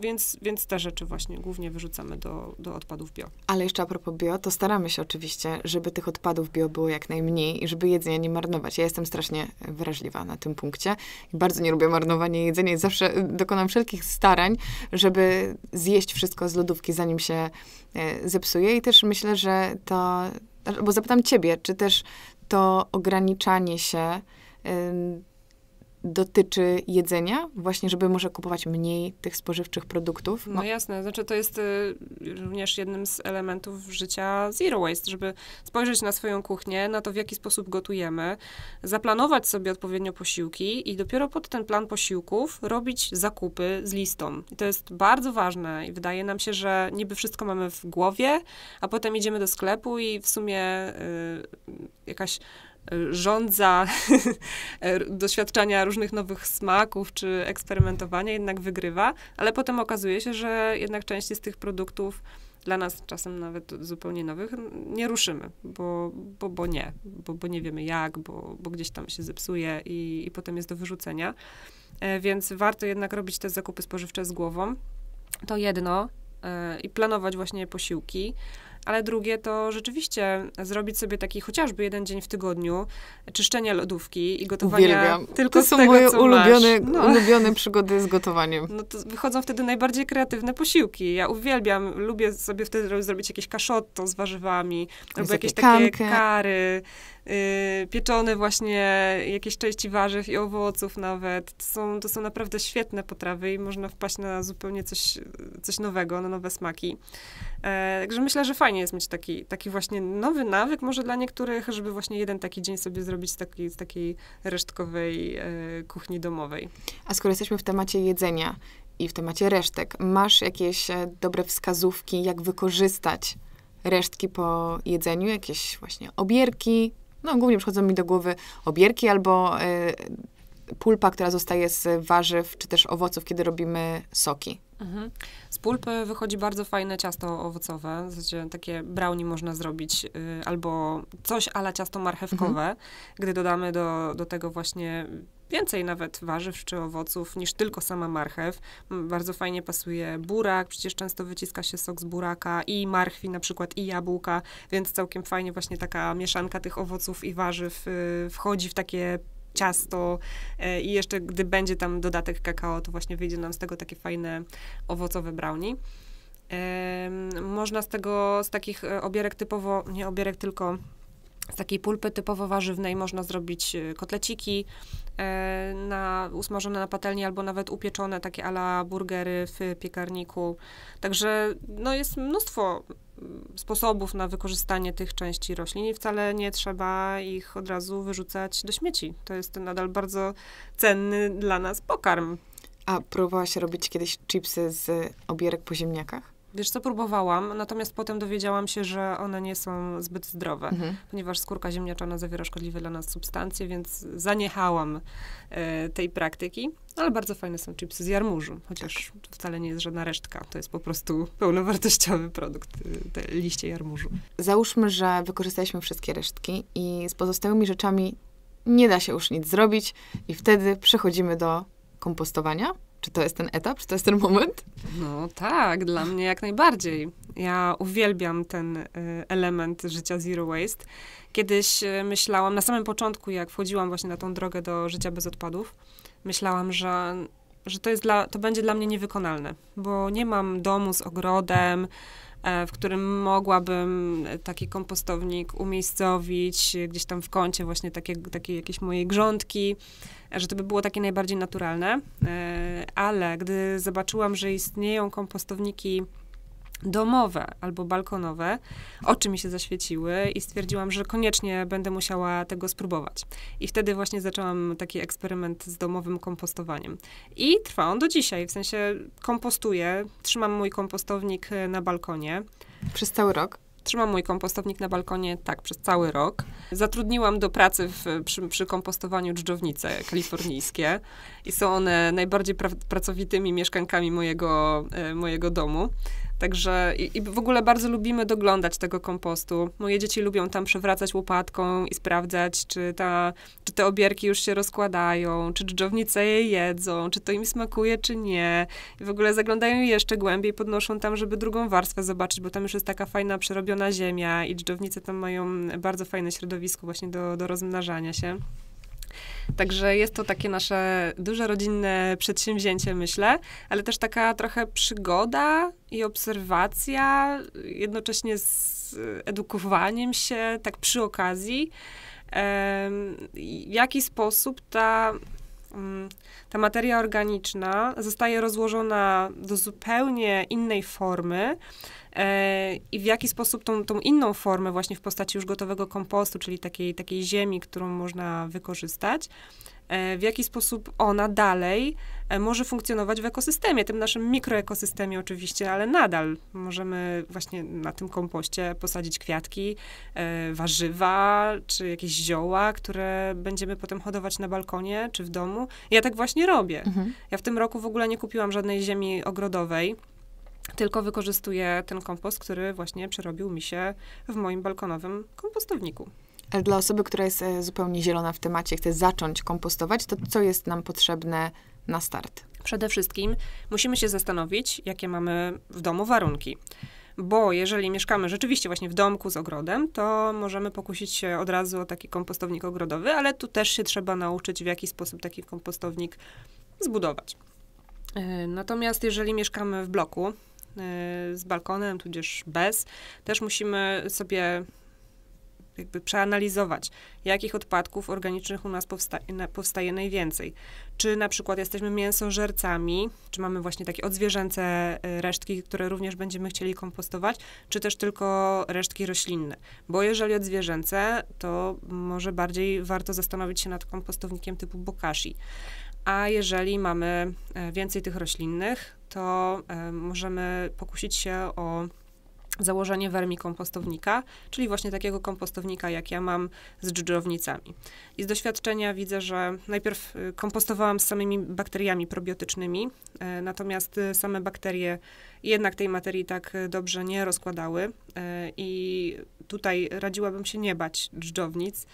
Więc, więc te rzeczy właśnie głównie wyrzucamy do, do odpadów bio. Ale jeszcze a propos bio, to staramy się oczywiście, żeby tych odpadów bio było jak najmniej i żeby jedzenia nie marnować. Ja jestem strasznie wrażliwa na tym punkcie i bardzo nie lubię marnowania jedzenia i zawsze dokonam wszelkich starań, żeby zjeść wszystko z lodówki, zanim się e, zepsuje. I też myślę, że to, bo zapytam ciebie, czy też to ograniczanie się dotyczy jedzenia, właśnie żeby może kupować mniej tych spożywczych produktów. No, no jasne, znaczy to jest y, również jednym z elementów życia zero waste, żeby spojrzeć na swoją kuchnię, na to w jaki sposób gotujemy, zaplanować sobie odpowiednio posiłki i dopiero pod ten plan posiłków robić zakupy z listą. I to jest bardzo ważne i wydaje nam się, że niby wszystko mamy w głowie, a potem idziemy do sklepu i w sumie y, jakaś żądza doświadczania różnych nowych smaków czy eksperymentowania jednak wygrywa, ale potem okazuje się, że jednak części z tych produktów dla nas czasem nawet zupełnie nowych nie ruszymy, bo, bo, bo nie, bo, bo nie wiemy jak, bo, bo gdzieś tam się zepsuje i, i potem jest do wyrzucenia. E, więc warto jednak robić te zakupy spożywcze z głową. To jedno, e, i planować właśnie posiłki, ale drugie to rzeczywiście zrobić sobie taki chociażby jeden dzień w tygodniu czyszczenia lodówki i gotowania Uwielbiam. tylko to z są tego, moje co ulubione, no. ulubione przygody z gotowaniem. No to wychodzą wtedy najbardziej kreatywne posiłki. Ja uwielbiam, lubię sobie wtedy zrobić jakieś kaszotto z warzywami, albo jakieś takie kary Y, pieczone właśnie jakieś części warzyw i owoców nawet. To są, to są naprawdę świetne potrawy i można wpaść na zupełnie coś, coś nowego, na nowe smaki. E, także myślę, że fajnie jest mieć taki, taki właśnie nowy nawyk może dla niektórych, żeby właśnie jeden taki dzień sobie zrobić z takiej, z takiej resztkowej e, kuchni domowej. A skoro jesteśmy w temacie jedzenia i w temacie resztek, masz jakieś e, dobre wskazówki, jak wykorzystać resztki po jedzeniu, jakieś właśnie obierki, no głównie przychodzą mi do głowy obierki albo y, pulpa, która zostaje z warzyw czy też owoców, kiedy robimy soki. Mhm. Z pulpy wychodzi bardzo fajne ciasto owocowe. W zasadzie takie brownie można zrobić y, albo coś ala ciasto marchewkowe, mhm. gdy dodamy do, do tego właśnie więcej nawet warzyw czy owoców niż tylko sama marchew. Mm, bardzo fajnie pasuje burak, przecież często wyciska się sok z buraka i marchwi na przykład i jabłka, więc całkiem fajnie właśnie taka mieszanka tych owoców i warzyw y, wchodzi w takie ciasto e, i jeszcze gdy będzie tam dodatek kakao, to właśnie wyjdzie nam z tego takie fajne owocowe brownie. można z tego, z takich e, obierek typowo, nie obierek tylko z takiej pulpy typowo warzywnej można zrobić e, kotleciki e, na, usmażone na patelni albo nawet upieczone takie ala burgery w piekarniku. Także no, jest mnóstwo mm, sposobów na wykorzystanie tych części roślin i wcale nie trzeba ich od razu wyrzucać do śmieci. To jest nadal bardzo cenny dla nas pokarm. A próbowałaś robić kiedyś chipsy z obierek po ziemniakach? Wiesz co, próbowałam, natomiast potem dowiedziałam się, że one nie są zbyt zdrowe, mhm. ponieważ skórka ziemniaczana zawiera szkodliwe dla nas substancje, więc zaniechałam e, tej praktyki. Ale bardzo fajne są chipsy z jarmużu, chociaż to tak. wcale nie jest żadna resztka. To jest po prostu pełnowartościowy produkt, e, te liście jarmużu. Załóżmy, że wykorzystaliśmy wszystkie resztki i z pozostałymi rzeczami nie da się już nic zrobić i wtedy przechodzimy do kompostowania. Czy to jest ten etap? Czy to jest ten moment? No tak, dla mnie jak najbardziej. Ja uwielbiam ten y, element życia zero waste. Kiedyś y, myślałam, na samym początku, jak wchodziłam właśnie na tą drogę do życia bez odpadów, myślałam, że, że to, jest dla, to będzie dla mnie niewykonalne, bo nie mam domu z ogrodem, e, w którym mogłabym e, taki kompostownik umiejscowić gdzieś tam w kącie właśnie takie, takiej jakieś mojej grządki że to by było takie najbardziej naturalne, e, ale gdy zobaczyłam, że istnieją kompostowniki domowe albo balkonowe, oczy mi się zaświeciły i stwierdziłam, że koniecznie będę musiała tego spróbować. I wtedy właśnie zaczęłam taki eksperyment z domowym kompostowaniem. I trwa on do dzisiaj, w sensie kompostuję, trzymam mój kompostownik e, na balkonie. Przez cały rok? Trzymam mój kompostownik na balkonie tak przez cały rok. Zatrudniłam do pracy w, przy, przy, kompostowaniu dżdżownice kalifornijskie i są one najbardziej pra pracowitymi mieszkankami mojego, e, mojego domu. Także i, i, w ogóle bardzo lubimy doglądać tego kompostu. Moje dzieci lubią tam przewracać łopatką i sprawdzać, czy, ta, czy te obierki już się rozkładają, czy dżdżownice je jedzą, czy to im smakuje, czy nie. I w ogóle zaglądają jeszcze głębiej, podnoszą tam, żeby drugą warstwę zobaczyć, bo tam już jest taka fajna, przerobiona ziemia i dżdżownice tam mają bardzo fajne środowisko właśnie do, do rozmnażania się. Także jest to takie nasze duże rodzinne przedsięwzięcie, myślę, ale też taka trochę przygoda i obserwacja, jednocześnie z edukowaniem się, tak przy okazji. W jaki sposób ta Mm, ta materia organiczna zostaje rozłożona do zupełnie innej formy e, i w jaki sposób tą, tą inną formę właśnie w postaci już gotowego kompostu, czyli takiej, takiej ziemi, którą można wykorzystać, e, w jaki sposób ona dalej E, może funkcjonować w ekosystemie, tym naszym mikroekosystemie oczywiście, ale nadal możemy właśnie na tym kompoście posadzić kwiatki, e, warzywa czy jakieś zioła, które będziemy potem hodować na balkonie czy w domu. Ja tak właśnie robię. Mhm. Ja w tym roku w ogóle nie kupiłam żadnej ziemi ogrodowej tylko wykorzystuję ten kompost, który właśnie przerobił mi się w moim balkonowym kompostowniku. Ale dla osoby, która jest e, zupełnie zielona w temacie, chce zacząć kompostować, to co jest nam potrzebne na start? Przede wszystkim musimy się zastanowić, jakie mamy w domu warunki. Bo jeżeli mieszkamy rzeczywiście właśnie w domku z ogrodem, to możemy pokusić się od razu o taki kompostownik ogrodowy, ale tu też się trzeba nauczyć, w jaki sposób taki kompostownik zbudować. E, natomiast jeżeli mieszkamy w bloku, e, z balkonem, tudzież bez, też musimy sobie jakby przeanalizować, jakich odpadków organicznych u nas powsta powstaje najwięcej. Czy na przykład jesteśmy mięsożercami, czy mamy właśnie takie odzwierzęce e, resztki, które również będziemy chcieli kompostować, czy też tylko resztki roślinne. Bo jeżeli odzwierzęce, to może bardziej warto zastanowić się nad kompostownikiem typu bokashi. A jeżeli mamy e, więcej tych roślinnych, to e, możemy pokusić się o założenie wermikompostownika, czyli właśnie takiego kompostownika, jak ja mam z dżdżownicami. I z doświadczenia widzę, że najpierw y, kompostowałam z samymi bakteriami probiotycznymi, e, natomiast y, same bakterie jednak tej materii tak y, dobrze nie rozkładały e, i tutaj radziłabym się nie bać dżdżownic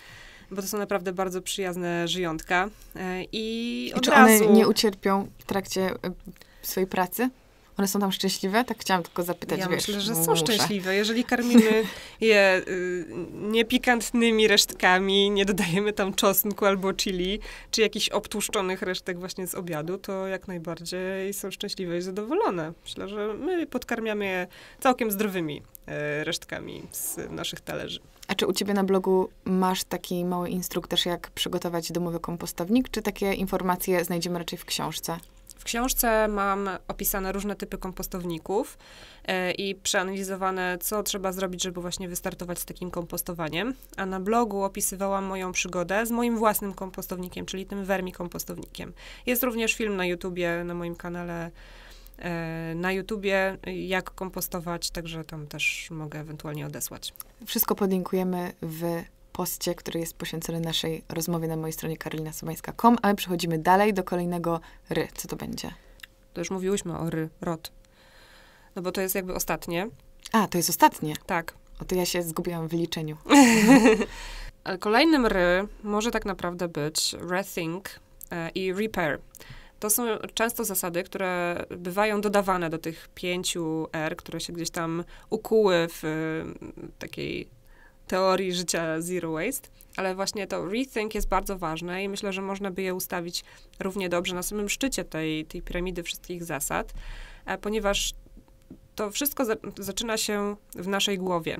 bo to są naprawdę bardzo przyjazne żyjątka. E, I, I czy razu... one nie ucierpią w trakcie swojej pracy? One są tam szczęśliwe? Tak chciałam tylko zapytać. Ja wiesz, myślę, że są muszę. szczęśliwe. Jeżeli karmimy je y, niepikantnymi resztkami, nie dodajemy tam czosnku albo chili, czy jakichś obtłuszczonych resztek właśnie z obiadu, to jak najbardziej są szczęśliwe i zadowolone. Myślę, że my podkarmiamy je całkiem zdrowymi y, resztkami z naszych talerzy. A czy u ciebie na blogu masz taki mały instruktaż, jak przygotować domowy kompostownik, czy takie informacje znajdziemy raczej w książce? W książce mam opisane różne typy kompostowników e, i przeanalizowane, co trzeba zrobić, żeby właśnie wystartować z takim kompostowaniem. A na blogu opisywałam moją przygodę z moim własnym kompostownikiem, czyli tym wermikompostownikiem. Jest również film na YouTubie, na moim kanale e, na YouTubie, jak kompostować, także tam też mogę ewentualnie odesłać. Wszystko podziękujemy w poście, który jest poświęcony naszej rozmowie na mojej stronie karolinasobańska.com, a my przechodzimy dalej do kolejnego ry. Co to będzie? To już mówiłyśmy o ry, rot. No bo to jest jakby ostatnie. A, to jest ostatnie? Tak. O to ja się zgubiłam w liczeniu. Ale kolejnym ry może tak naprawdę być rethink e, i repair. To są często zasady, które bywają dodawane do tych pięciu R, które się gdzieś tam ukuły w e, takiej teorii życia Zero Waste, ale właśnie to rethink jest bardzo ważne i myślę, że można by je ustawić równie dobrze na samym szczycie tej, tej piramidy wszystkich zasad, e, ponieważ to wszystko za zaczyna się w naszej głowie.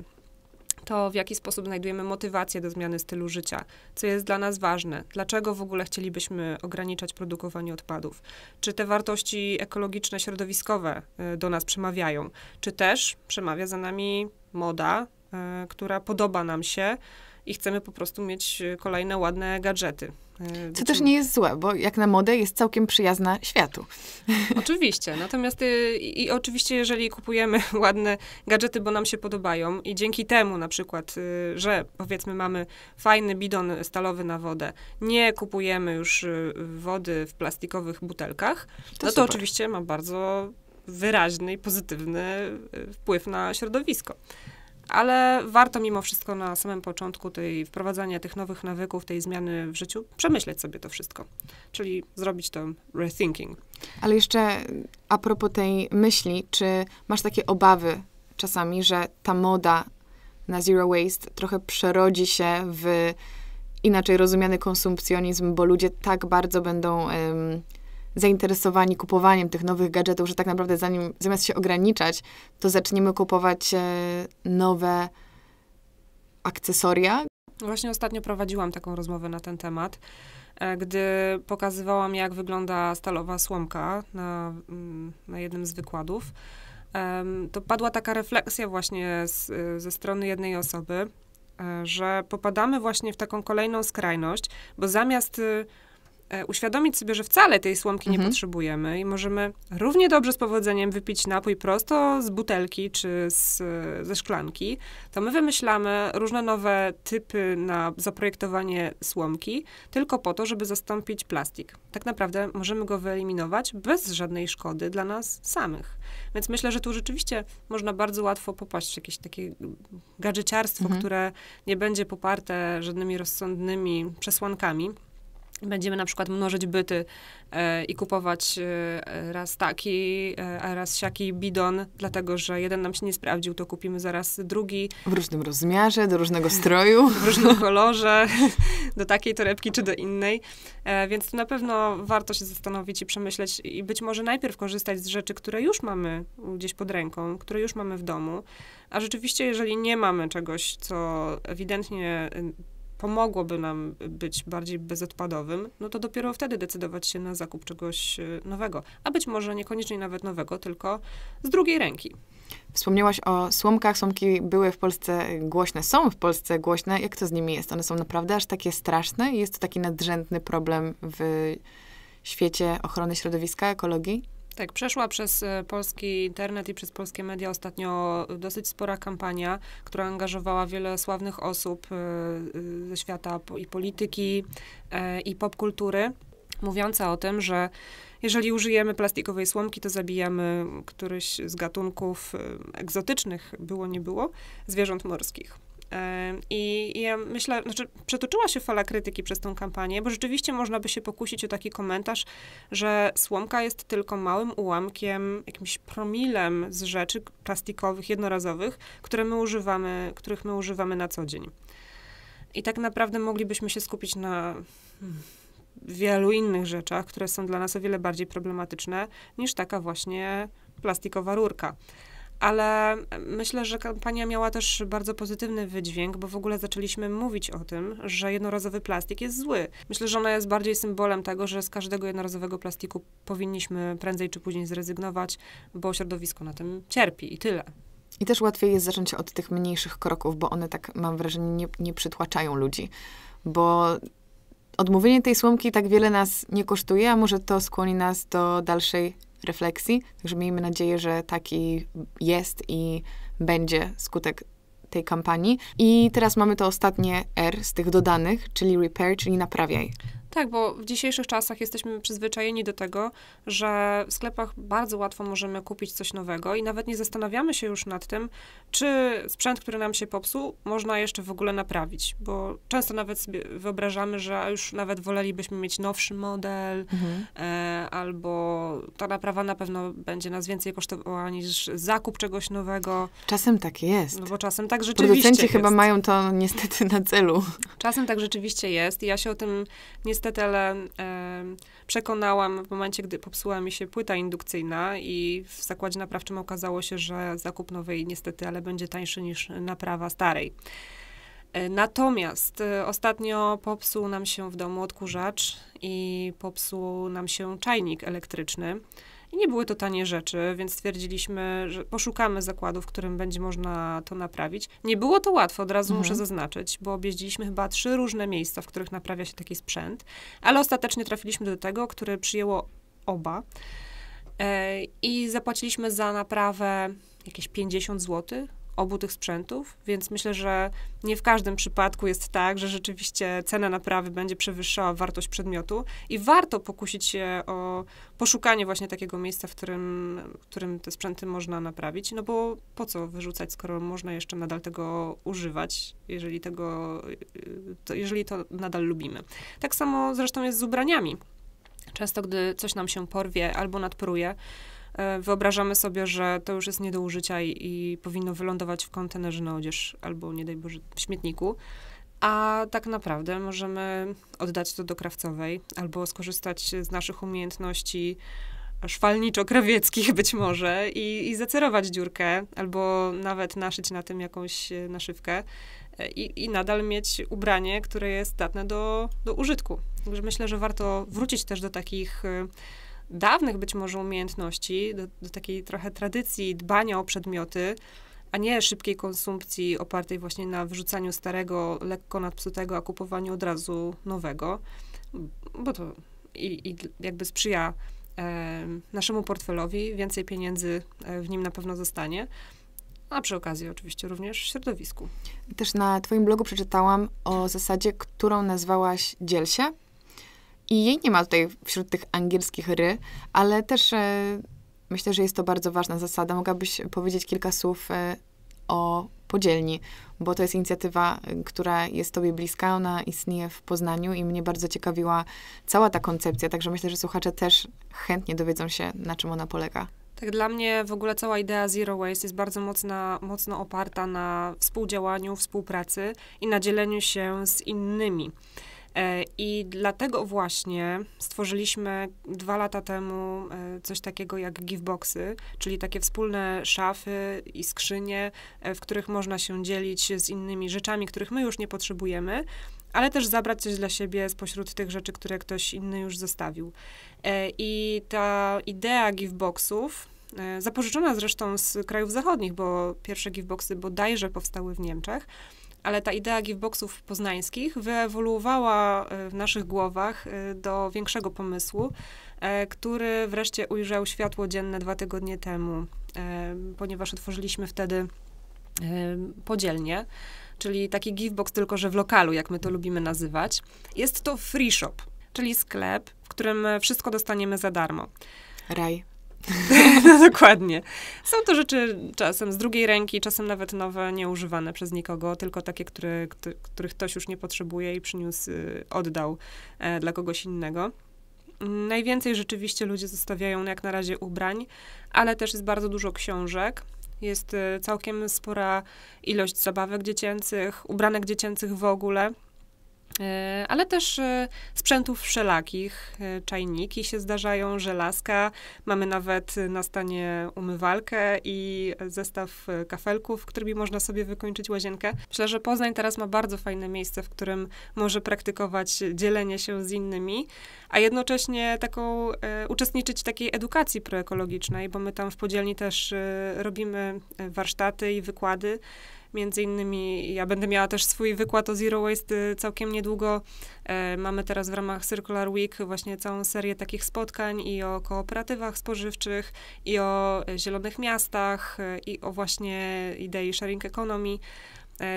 To, w jaki sposób znajdujemy motywację do zmiany stylu życia, co jest dla nas ważne, dlaczego w ogóle chcielibyśmy ograniczać produkowanie odpadów, czy te wartości ekologiczne, środowiskowe e, do nas przemawiają, czy też przemawia za nami moda, E, która podoba nam się i chcemy po prostu mieć e, kolejne ładne gadżety. E, Co też nie jest złe, bo jak na modę jest całkiem przyjazna światu. Oczywiście. Natomiast i, i, oczywiście, jeżeli kupujemy ładne gadżety, bo nam się podobają i dzięki temu na przykład, że powiedzmy mamy fajny bidon stalowy na wodę, nie kupujemy już wody w plastikowych butelkach, to no to super. oczywiście ma bardzo wyraźny i pozytywny wpływ na środowisko ale warto mimo wszystko na samym początku tej wprowadzania tych nowych nawyków, tej zmiany w życiu, przemyśleć sobie to wszystko. Czyli zrobić to rethinking. Ale jeszcze mm, a propos tej myśli, czy masz takie obawy czasami, że ta moda na zero waste trochę przerodzi się w inaczej rozumiany konsumpcjonizm, bo ludzie tak bardzo będą zainteresowani kupowaniem tych nowych gadżetów, że tak naprawdę zanim, zamiast się ograniczać, to zaczniemy kupować e, nowe akcesoria. Właśnie ostatnio prowadziłam taką rozmowę na ten temat, e, gdy pokazywałam, jak wygląda stalowa słomka na, mm, na jednym z wykładów. To padła taka refleksja właśnie z, e, ze strony jednej osoby, że popadamy właśnie w taką kolejną skrajność, bo zamiast y, E, uświadomić sobie, że wcale tej słomki mhm. nie potrzebujemy i możemy równie dobrze z powodzeniem wypić napój prosto z butelki czy z, ze szklanki, to my wymyślamy różne nowe typy na zaprojektowanie słomki tylko po to, żeby zastąpić plastik. Tak naprawdę możemy go wyeliminować bez żadnej szkody dla nas samych. Więc myślę, że tu rzeczywiście można bardzo łatwo popaść w jakieś takie gadżeciarstwo, mhm. które nie będzie poparte żadnymi rozsądnymi przesłankami. Będziemy na przykład mnożyć byty e, i kupować e, raz taki, e, a raz siaki bidon, dlatego że jeden nam się nie sprawdził, to kupimy zaraz drugi. W różnym rozmiarze, do różnego stroju. W różnym kolorze, do takiej torebki czy do innej. E, więc to na pewno warto się zastanowić i przemyśleć i być może najpierw korzystać z rzeczy, które już mamy gdzieś pod ręką, które już mamy w domu. A rzeczywiście, jeżeli nie mamy czegoś, co ewidentnie pomogłoby nam być bardziej bezodpadowym, no to dopiero wtedy decydować się na zakup czegoś e, nowego, a być może niekoniecznie nawet nowego, tylko z drugiej ręki. Wspomniałaś o słomkach. Słomki były w Polsce głośne, są w Polsce głośne. Jak to z nimi jest? One są naprawdę aż takie straszne? Jest to taki nadrzędny problem w świecie ochrony środowiska, ekologii? Tak, przeszła przez e, polski internet i przez polskie media ostatnio dosyć spora kampania, która angażowała wiele sławnych osób e, e, ze świata i polityki, i popkultury, mówiąca o tym, że jeżeli użyjemy plastikowej słomki, to zabijamy któryś z gatunków egzotycznych, było nie było, zwierząt morskich. I, ja myślę, znaczy przetoczyła się fala krytyki przez tą kampanię, bo rzeczywiście można by się pokusić o taki komentarz, że słomka jest tylko małym ułamkiem, jakimś promilem z rzeczy plastikowych, jednorazowych, które my używamy, których my używamy na co dzień. I tak naprawdę moglibyśmy się skupić na hmm, wielu innych rzeczach, które są dla nas o wiele bardziej problematyczne niż taka właśnie plastikowa rurka ale myślę, że kampania miała też bardzo pozytywny wydźwięk, bo w ogóle zaczęliśmy mówić o tym, że jednorazowy plastik jest zły. Myślę, że ona jest bardziej symbolem tego, że z każdego jednorazowego plastiku powinniśmy prędzej czy później zrezygnować, bo środowisko na tym cierpi i tyle. I też łatwiej jest zacząć od tych mniejszych kroków, bo one tak, mam wrażenie, nie, nie przytłaczają ludzi. Bo odmówienie tej słomki tak wiele nas nie kosztuje, a może to skłoni nas do dalszej refleksji. Także miejmy nadzieję, że taki jest i będzie skutek tej kampanii. I teraz mamy to ostatnie R z tych dodanych, czyli repair, czyli naprawiaj. Tak, bo w dzisiejszych czasach jesteśmy przyzwyczajeni do tego, że w sklepach bardzo łatwo możemy kupić coś nowego i nawet nie zastanawiamy się już nad tym, czy sprzęt, który nam się popsuł, można jeszcze w ogóle naprawić, bo często nawet sobie wyobrażamy, że już nawet wolelibyśmy mieć nowszy model, mhm. e, albo ta naprawa na pewno będzie nas więcej kosztowała niż zakup czegoś nowego. Czasem tak jest. No bo czasem tak rzeczywiście Producenci jest. chyba mają to niestety na celu. Czasem tak rzeczywiście jest i ja się o tym niestety Niestety, przekonałam w momencie, gdy popsuła mi się płyta indukcyjna i w zakładzie naprawczym okazało się, że zakup nowej niestety, ale będzie tańszy niż naprawa starej. E, natomiast e, ostatnio popsuł nam się w domu odkurzacz i popsuł nam się czajnik elektryczny. I nie były to tanie rzeczy, więc stwierdziliśmy, że poszukamy zakładu, w którym będzie można to naprawić. Nie było to łatwe, od razu mhm. muszę zaznaczyć, bo objeździliśmy chyba trzy różne miejsca, w których naprawia się taki sprzęt, ale ostatecznie trafiliśmy do tego, które przyjęło oba. E, I zapłaciliśmy za naprawę jakieś 50 zł obu tych sprzętów, więc myślę, że nie w każdym przypadku jest tak, że rzeczywiście cena naprawy będzie przewyższała wartość przedmiotu i warto pokusić się o poszukanie właśnie takiego miejsca, w którym, w którym te sprzęty można naprawić, no bo po co wyrzucać, skoro można jeszcze nadal tego używać, jeżeli tego, y, to, jeżeli to nadal lubimy. Tak samo zresztą jest z ubraniami. Często, gdy coś nam się porwie albo nadporuje, E, wyobrażamy sobie, że to już jest nie do użycia i, i powinno wylądować w kontenerze na odzież albo, nie daj Boże, w śmietniku. A tak naprawdę możemy oddać to do krawcowej albo skorzystać z naszych umiejętności szwalniczo-krawieckich być może i, i zacerować dziurkę, albo nawet naszyć na tym jakąś e, naszywkę e, i, i nadal mieć ubranie, które jest datne do, do użytku. Także myślę, że warto wrócić też do takich dawnych być może umiejętności, do, do takiej trochę tradycji dbania o przedmioty, a nie szybkiej konsumpcji opartej właśnie na wyrzucaniu starego, lekko nadpsutego, a kupowaniu od razu nowego, bo to i, i jakby sprzyja e, naszemu portfelowi, więcej pieniędzy e, w nim na pewno zostanie. A przy okazji oczywiście również środowisku. Też na Twoim blogu przeczytałam o zasadzie, którą nazwałaś dziel się, i jej nie ma tutaj wśród tych angielskich ry, ale też e, myślę, że jest to bardzo ważna zasada. Mogłabyś powiedzieć kilka słów e, o Podzielni, bo to jest inicjatywa, która jest Tobie bliska, ona istnieje w Poznaniu i mnie bardzo ciekawiła cała ta koncepcja, także myślę, że słuchacze też chętnie dowiedzą się, na czym ona polega. Tak, dla mnie w ogóle cała idea Zero Waste jest bardzo mocna, mocno oparta na współdziałaniu, współpracy i na dzieleniu się z innymi. E, I dlatego właśnie stworzyliśmy dwa lata temu e, coś takiego jak giveboxy, czyli takie wspólne szafy i skrzynie, e, w których można się dzielić z innymi rzeczami, których my już nie potrzebujemy, ale też zabrać coś dla siebie spośród tych rzeczy, które ktoś inny już zostawił. I ta idea giveboxów zapożyczona zresztą z krajów zachodnich, bo pierwsze giveboxy bodajże powstały w Niemczech, ale ta idea giveboxów poznańskich wyewoluowała e, w naszych głowach e, do większego pomysłu, e, który wreszcie ujrzał światło dzienne dwa tygodnie temu, ponieważ otworzyliśmy wtedy podzielnie, czyli taki givebox, tylko że w lokalu, jak my to lubimy nazywać. Jest to free shop, czyli sklep, w którym wszystko dostaniemy za darmo. Raj. no dokładnie. Są to rzeczy czasem z drugiej ręki, czasem nawet nowe, nieużywane przez nikogo, tylko takie, które, których ktoś już nie potrzebuje i przyniósł, y, oddał e, dla kogoś innego. Najwięcej rzeczywiście ludzie zostawiają jak na razie ubrań, ale też jest bardzo dużo książek. Jest y, całkiem spora ilość zabawek dziecięcych, ubranek dziecięcych w ogóle. E, ale też e, sprzętów wszelakich. E, czajniki się zdarzają, żelazka. Mamy nawet na stanie umywalkę i zestaw kafelków, którymi można sobie wykończyć łazienkę. Myślę, że Poznań teraz ma bardzo fajne miejsce, w którym może praktykować dzielenie się z innymi, a jednocześnie taką, uczestniczyć w takiej edukacji proekologicznej, bo my tam w Podzielni też robimy warsztaty i wykłady. Między innymi ja będę miała też swój wykład o Zero Waste y, całkiem niedługo. E, mamy teraz w ramach Circular Week właśnie całą serię takich spotkań i o kooperatywach spożywczych, i o e, zielonych miastach, e, i o właśnie idei sharing economy.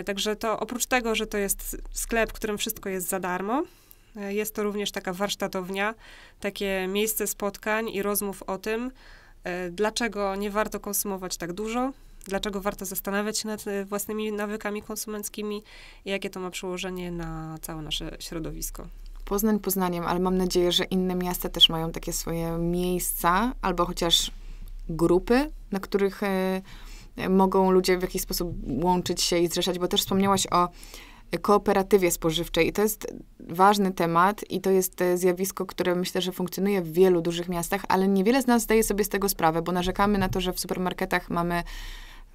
Także to oprócz tego, że to jest sklep, w którym wszystko jest za darmo, jest to również taka warsztatownia, takie miejsce spotkań i rozmów o tym, dlaczego nie warto konsumować tak dużo, Dlaczego warto zastanawiać się nad y, własnymi nawykami konsumenckimi i jakie to ma przełożenie na całe nasze środowisko? Poznań Poznaniem, ale mam nadzieję, że inne miasta też mają takie swoje miejsca albo chociaż grupy, na których y, mogą ludzie w jakiś sposób łączyć się i zrzeszać, bo też wspomniałaś o kooperatywie spożywczej. I to jest ważny temat i to jest y, zjawisko, które myślę, że funkcjonuje w wielu dużych miastach, ale niewiele z nas zdaje sobie z tego sprawę, bo narzekamy na to, że w supermarketach mamy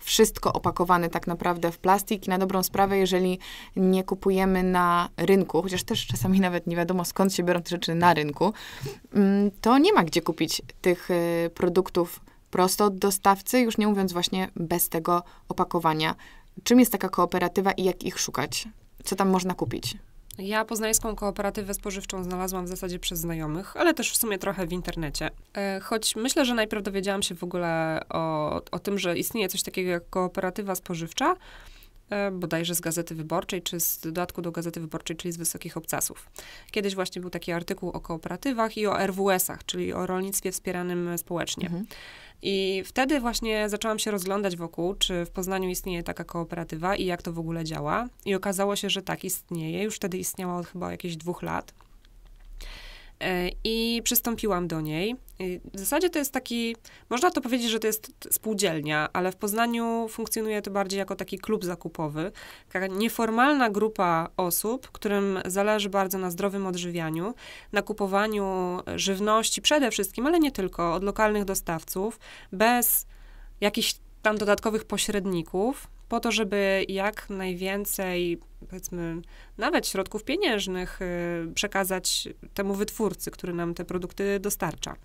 wszystko opakowane tak naprawdę w plastik i na dobrą sprawę, jeżeli nie kupujemy na rynku, chociaż też czasami nawet nie wiadomo skąd się biorą te rzeczy na rynku, mm, to nie ma gdzie kupić tych y, produktów prosto od dostawcy, już nie mówiąc właśnie bez tego opakowania. Czym jest taka kooperatywa i jak ich szukać? Co tam można kupić? Ja poznańską kooperatywę spożywczą znalazłam w zasadzie przez znajomych, ale też w sumie trochę w internecie. E, choć myślę, że najpierw dowiedziałam się w ogóle o, o tym, że istnieje coś takiego jak kooperatywa spożywcza, e, bodajże z Gazety Wyborczej, czy z dodatku do Gazety Wyborczej, czyli z Wysokich Obcasów. Kiedyś właśnie był taki artykuł o kooperatywach i o RWS-ach, czyli o rolnictwie wspieranym społecznie. Mhm. I wtedy właśnie zaczęłam się rozglądać wokół, czy w Poznaniu istnieje taka kooperatywa i jak to w ogóle działa. I okazało się, że tak istnieje. Już wtedy istniała od chyba jakichś dwóch lat. E, i przystąpiłam do niej. E, w zasadzie to jest taki, można to powiedzieć, że to jest spółdzielnia, ale w Poznaniu funkcjonuje to bardziej jako taki klub zakupowy. Taka nieformalna grupa osób, którym zależy bardzo na zdrowym odżywianiu, na kupowaniu żywności przede wszystkim, ale nie tylko, od lokalnych dostawców, bez jakichś tam dodatkowych pośredników, po to, żeby jak najwięcej, powiedzmy, nawet środków pieniężnych y, przekazać temu wytwórcy, który nam te produkty dostarcza.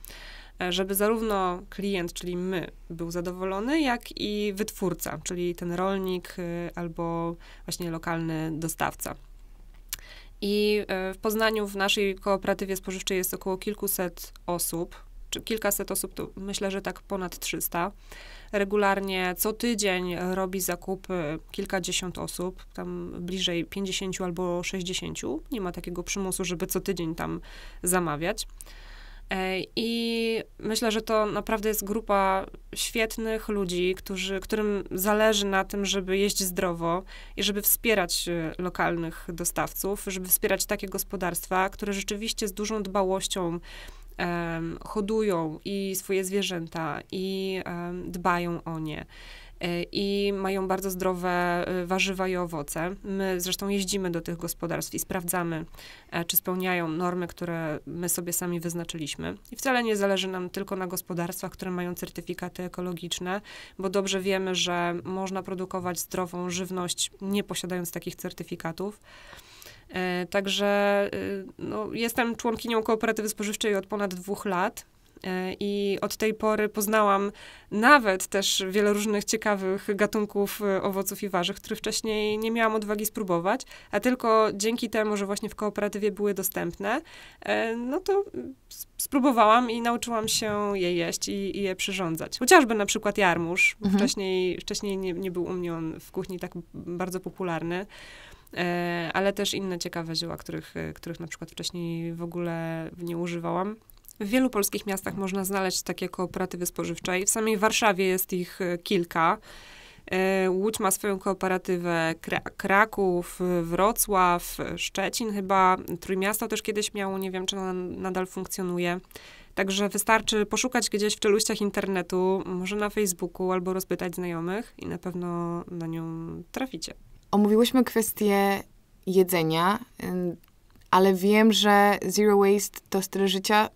E, żeby zarówno klient, czyli my, był zadowolony, jak i wytwórca, czyli ten rolnik y, albo właśnie lokalny dostawca. I e, w Poznaniu w naszej kooperatywie spożywczej jest około kilkuset osób, czy kilkaset osób, to myślę, że tak ponad 300. Regularnie co tydzień robi zakupy kilkadziesiąt osób, tam bliżej 50 albo 60. Nie ma takiego przymusu, żeby co tydzień tam zamawiać. E, I myślę, że to naprawdę jest grupa świetnych ludzi, którzy, którym zależy na tym, żeby jeść zdrowo i żeby wspierać e, lokalnych dostawców, żeby wspierać takie gospodarstwa, które rzeczywiście z dużą dbałością hodują i swoje zwierzęta i dbają o nie e, i mają bardzo zdrowe e, warzywa i owoce. My zresztą jeździmy do tych gospodarstw i sprawdzamy, e, czy spełniają normy, które my sobie sami wyznaczyliśmy. I wcale nie zależy nam tylko na gospodarstwach, które mają certyfikaty ekologiczne, bo dobrze wiemy, że można produkować zdrową żywność nie posiadając takich certyfikatów. E, także y, no, jestem członkinią kooperatywy spożywczej od ponad dwóch lat. E, I od tej pory poznałam nawet też wiele różnych ciekawych gatunków e, owoców i warzyw, których wcześniej nie miałam odwagi spróbować, a tylko dzięki temu, że właśnie w kooperatywie były dostępne, no to spróbowałam i nauczyłam się je jeść i, i je przyrządzać. Chociażby na przykład jarmuż, mhm. wcześniej, wcześniej nie, nie był u mnie on w kuchni tak bardzo popularny. E, ale też inne ciekawe zioła, których, e, których na przykład wcześniej w ogóle nie używałam. W wielu polskich miastach można znaleźć takie kooperatywy spożywcze i w samej Warszawie jest ich e, kilka. Łódź ma swoją kooperatywę, Kraków, Wrocław, Szczecin chyba, Trójmiasto też kiedyś miało, nie wiem czy ona nadal funkcjonuje. Także wystarczy poszukać gdzieś w czeluściach internetu, może na Facebooku albo rozpytać znajomych i na pewno na nią traficie. Omówiłyśmy kwestię jedzenia, ale wiem, że zero waste to styl życia,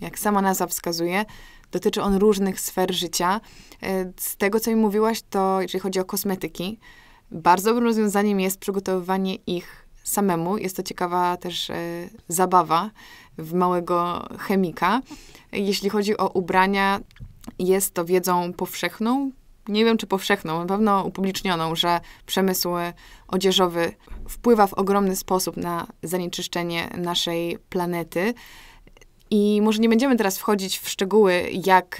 jak sama nazwa wskazuje, dotyczy on różnych sfer życia. E, z tego, co mi mówiłaś, to jeżeli chodzi o kosmetyki, bardzo dobrym rozwiązaniem jest przygotowywanie ich samemu. Jest to ciekawa też e, zabawa w małego chemika. Jeśli chodzi o ubrania, jest to wiedzą powszechną, nie wiem czy powszechną, na pewno upublicznioną, że przemysł odzieżowy wpływa w ogromny sposób na zanieczyszczenie naszej planety. I może nie będziemy teraz wchodzić w szczegóły, jak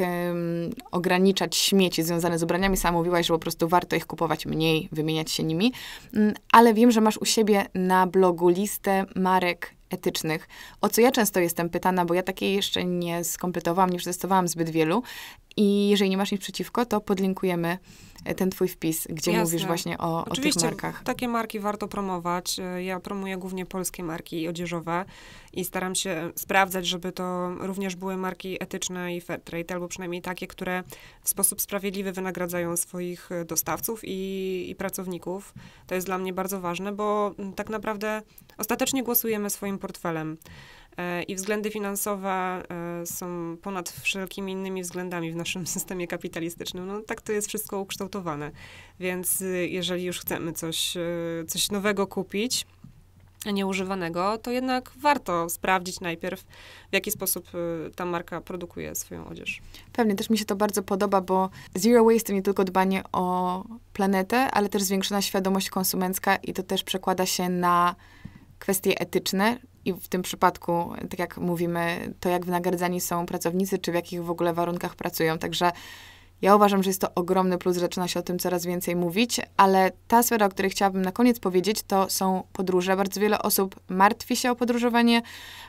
ograniczać śmieci związane z ubraniami. Sama mówiłaś, że po prostu warto ich kupować mniej, wymieniać się nimi. Mm, ale wiem, że masz u siebie na blogu listę marek etycznych, o co ja często jestem pytana, bo ja takiej jeszcze nie skompletowałam, nie przetestowałam zbyt wielu. I jeżeli nie masz nic przeciwko, to podlinkujemy E, ten twój wpis, gdzie Jasne. mówisz właśnie o, Oczywiście, o tych markach. takie marki warto promować. E, ja promuję głównie polskie marki odzieżowe i staram się sprawdzać, żeby to również były marki etyczne i fair trade, albo przynajmniej takie, które w sposób sprawiedliwy wynagradzają swoich e, dostawców i, i pracowników. To jest dla mnie bardzo ważne, bo tak naprawdę ostatecznie głosujemy swoim portfelem. E, I względy finansowe e, są ponad wszelkimi innymi względami w naszym systemie kapitalistycznym. No, tak to jest wszystko ukształtowane. Więc e, jeżeli już chcemy coś, coś nowego kupić, nieużywanego, to jednak warto sprawdzić najpierw, w jaki sposób ta marka produkuje swoją odzież. Pewnie, też mi się to bardzo podoba, bo zero waste to nie tylko dbanie o planetę, ale też zwiększona świadomość konsumencka i to też przekłada się na kwestie etyczne, i w tym przypadku, tak jak mówimy, to jak wynagradzani są pracownicy, czy w jakich w ogóle warunkach pracują. Także ja uważam, że jest to ogromny plus, zaczyna się o tym coraz więcej mówić, ale ta sfera, o której chciałabym na koniec powiedzieć, to są podróże. Bardzo wiele osób martwi się o podróżowanie.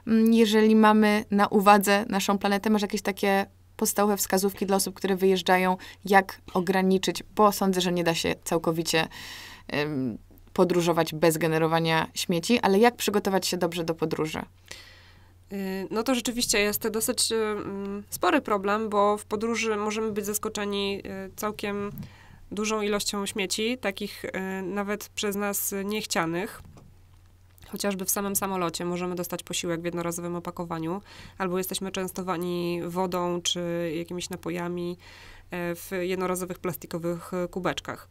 Mm, jeżeli mamy na uwadze naszą planetę, masz jakieś takie podstawowe wskazówki dla osób, które wyjeżdżają, jak ograniczyć, bo sądzę, że nie da się całkowicie podróżować bez generowania śmieci, ale jak przygotować się dobrze do podróży? Y, no to rzeczywiście jest dosyć y, mm, spory problem, bo w podróży możemy być zaskoczeni y, całkiem dużą ilością śmieci, takich nawet przez nas niechcianych. Chociażby w samym samolocie możemy dostać posiłek w jednorazowym opakowaniu, albo jesteśmy częstowani wodą czy jakimiś napojami e, w jednorazowych plastikowych e, kubeczkach.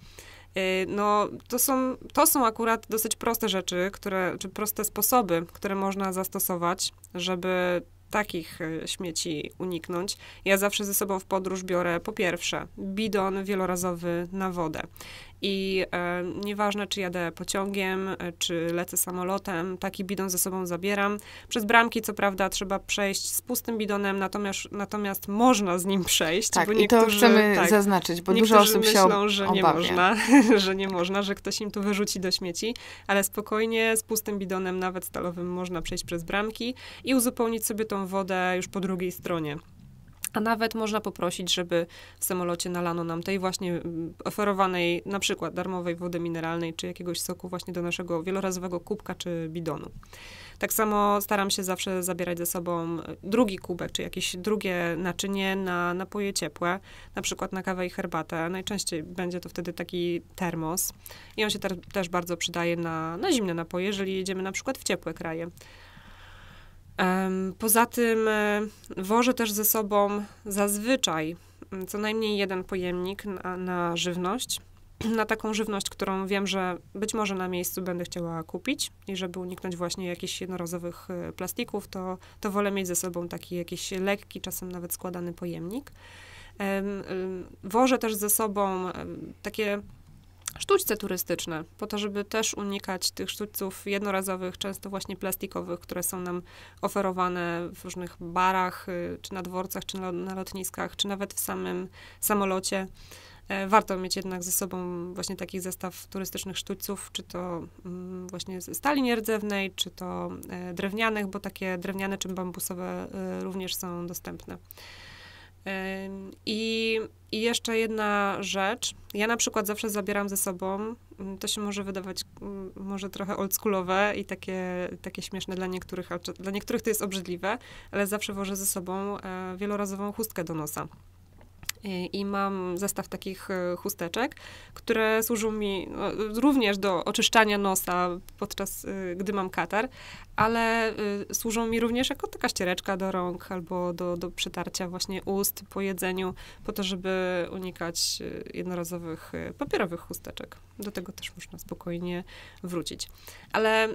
Y, no, to są, to są akurat dosyć proste rzeczy, które, czy proste sposoby, które można zastosować, żeby takich y, śmieci uniknąć. Ja zawsze ze sobą w podróż biorę po pierwsze bidon wielorazowy na wodę. I e, nieważne, czy jadę pociągiem, e, czy lecę samolotem, taki bidon ze sobą zabieram. Przez bramki, co prawda, trzeba przejść z pustym bidonem, natomiast, natomiast można z nim przejść. Tak, bo i to chcemy tak, zaznaczyć, bo dużo osób myślą, się myślą, że nie można, że nie można, że ktoś im tu wyrzuci do śmieci, ale spokojnie z pustym bidonem, nawet stalowym, można przejść przez bramki i uzupełnić sobie tą wodę już po drugiej stronie. A nawet można poprosić, żeby w samolocie nalano nam tej właśnie mm, oferowanej na przykład darmowej wody mineralnej czy jakiegoś soku właśnie do naszego wielorazowego kubka czy bidonu. Tak samo staram się zawsze zabierać ze sobą e, drugi kubek czy jakieś drugie naczynie na napoje ciepłe, na przykład na kawę i herbatę. Najczęściej będzie to wtedy taki termos i on się ter też bardzo przydaje na, na zimne napoje, jeżeli jedziemy na przykład w ciepłe kraje. Poza tym e, wożę też ze sobą zazwyczaj mm, co najmniej jeden pojemnik na, na żywność, na taką żywność, którą wiem, że być może na miejscu będę chciała kupić i żeby uniknąć właśnie jakichś jednorazowych e, plastików, to, to wolę mieć ze sobą taki jakiś lekki, czasem nawet składany pojemnik. Wożę też ze sobą takie sztućce turystyczne, po to, żeby też unikać tych sztućców jednorazowych, często właśnie plastikowych, które są nam oferowane w różnych barach, y, czy na dworcach, czy na lotniskach, czy nawet w samym samolocie. E, warto mieć jednak ze sobą właśnie takich zestaw turystycznych sztućców, czy to mm, właśnie ze stali nierdzewnej, czy to e, drewnianych, bo takie drewniane czy bambusowe y, również są dostępne. I, I jeszcze jedna rzecz. Ja na przykład zawsze zabieram ze sobą, mm, to się może wydawać mm, może trochę oldschoolowe i takie, takie śmieszne dla niektórych, dla niektórych to jest obrzydliwe, ale zawsze wożę ze sobą e, wielorazową chustkę do nosa i mam zestaw takich e, chusteczek, które służą mi no, również do oczyszczania nosa podczas, e, gdy mam katar, ale e, służą mi również jako taka ściereczka do rąk albo do, do przetarcia właśnie ust po jedzeniu, po to, żeby unikać jednorazowych papierowych chusteczek. Do tego też można spokojnie wrócić. Ale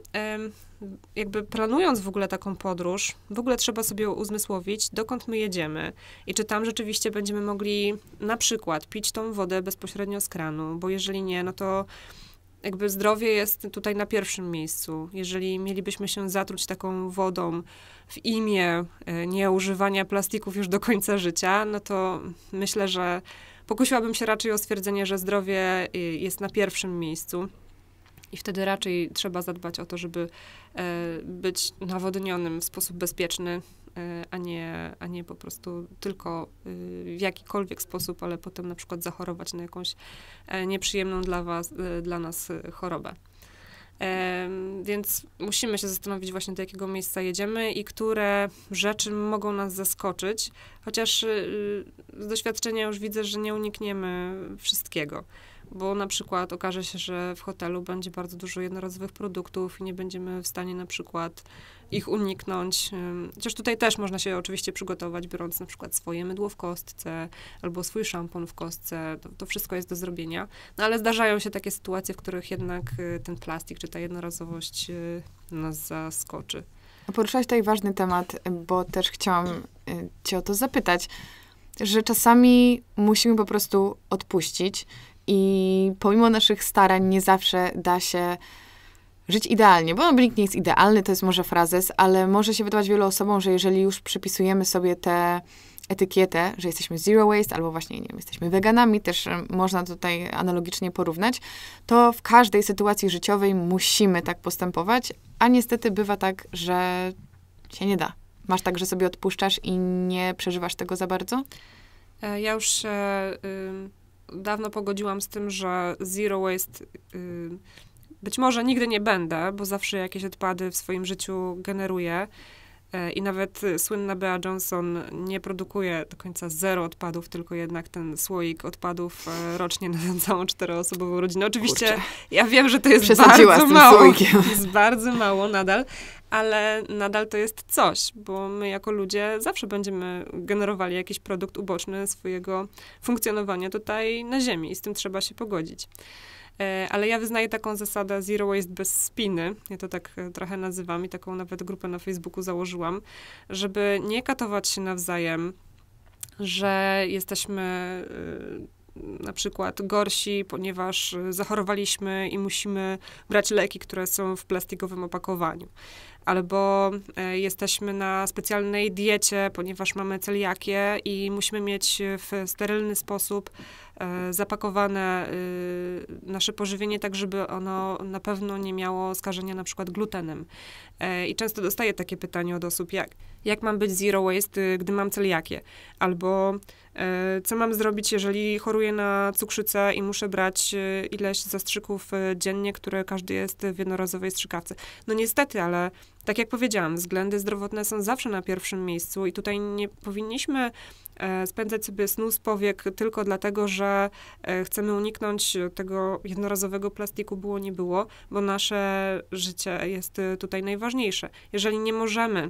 jakby planując w ogóle taką podróż, w ogóle trzeba sobie uzmysłowić, dokąd my jedziemy i czy tam rzeczywiście będziemy mogli na przykład pić tą wodę bezpośrednio z kranu, bo jeżeli nie, no to jakby zdrowie jest tutaj na pierwszym miejscu. Jeżeli mielibyśmy się zatruć taką wodą w imię e, nieużywania plastików już do końca życia, no to myślę, że pokusiłabym się raczej o stwierdzenie, że zdrowie e, jest na pierwszym miejscu. I wtedy raczej trzeba zadbać o to, żeby e, być nawodnionym w sposób bezpieczny, e, a nie, a nie po prostu tylko y, w jakikolwiek sposób, ale potem na przykład zachorować na jakąś e, nieprzyjemną dla, was, dla nas chorobę. Więc musimy się zastanowić właśnie do jakiego miejsca jedziemy i które rzeczy mogą nas zaskoczyć, chociaż y, z doświadczenia już widzę, że nie unikniemy wszystkiego bo na przykład okaże się, że w hotelu będzie bardzo dużo jednorazowych produktów i nie będziemy w stanie na przykład ich uniknąć. Chociaż tutaj też można się oczywiście przygotować, biorąc na przykład swoje mydło w kostce albo swój szampon w kostce. To, to wszystko jest do zrobienia. No ale zdarzają się takie sytuacje, w których jednak y, ten plastik czy ta jednorazowość y, nas zaskoczy. Poruszałaś tutaj ważny temat, bo też chciałam y, cię o to zapytać, że czasami musimy po prostu odpuścić i pomimo naszych starań nie zawsze da się żyć idealnie, bo no, nikt nie jest idealny, to jest może frazes, ale może się wydawać wielu osobom, że jeżeli już przypisujemy sobie tę etykietę, że jesteśmy zero waste albo właśnie, nie wiem, jesteśmy weganami, też można tutaj analogicznie porównać, to w każdej sytuacji życiowej musimy tak postępować, a niestety bywa tak, że się nie da. Masz tak, że sobie odpuszczasz i nie przeżywasz tego za bardzo? E, ja już... E, dawno pogodziłam z tym, że zero waste y, być może nigdy nie będę, bo zawsze jakieś odpady w swoim życiu generuję. E, I nawet y, słynna Bea Johnson nie produkuje do końca zero odpadów, tylko jednak ten słoik odpadów e, rocznie na całą czteroosobową rodzinę. Oczywiście Kurczę. ja wiem, że to jest bardzo mało. Słoikiem. Jest bardzo mało nadal, ale nadal to jest coś, bo my jako ludzie zawsze będziemy generowali jakiś produkt uboczny swojego funkcjonowania tutaj na Ziemi i z tym trzeba się pogodzić. E, ale ja wyznaję taką zasadę zero waste bez spiny. Ja to tak e, trochę nazywam i taką nawet grupę na Facebooku założyłam, żeby nie katować się nawzajem, że jesteśmy e, na przykład gorsi, ponieważ zachorowaliśmy i musimy brać leki, które są w plastikowym opakowaniu. Albo jesteśmy na specjalnej diecie, ponieważ mamy celiakię i musimy mieć w sterylny sposób E, zapakowane y, nasze pożywienie tak, żeby ono na pewno nie miało skażenia na przykład glutenem. E, I często dostaję takie pytanie od osób, jak, jak mam być zero waste, y, gdy mam celiakię? Albo e, co mam zrobić, jeżeli choruję na cukrzycę i muszę brać y, ileś zastrzyków dziennie, które każdy jest w jednorazowej strzykawce? No niestety, ale tak jak powiedziałam, względy zdrowotne są zawsze na pierwszym miejscu i tutaj nie powinniśmy e, spędzać sobie snu z powiek tylko dlatego, że e, chcemy uniknąć tego jednorazowego plastiku było nie było, bo nasze życie jest e, tutaj najważniejsze. Jeżeli nie możemy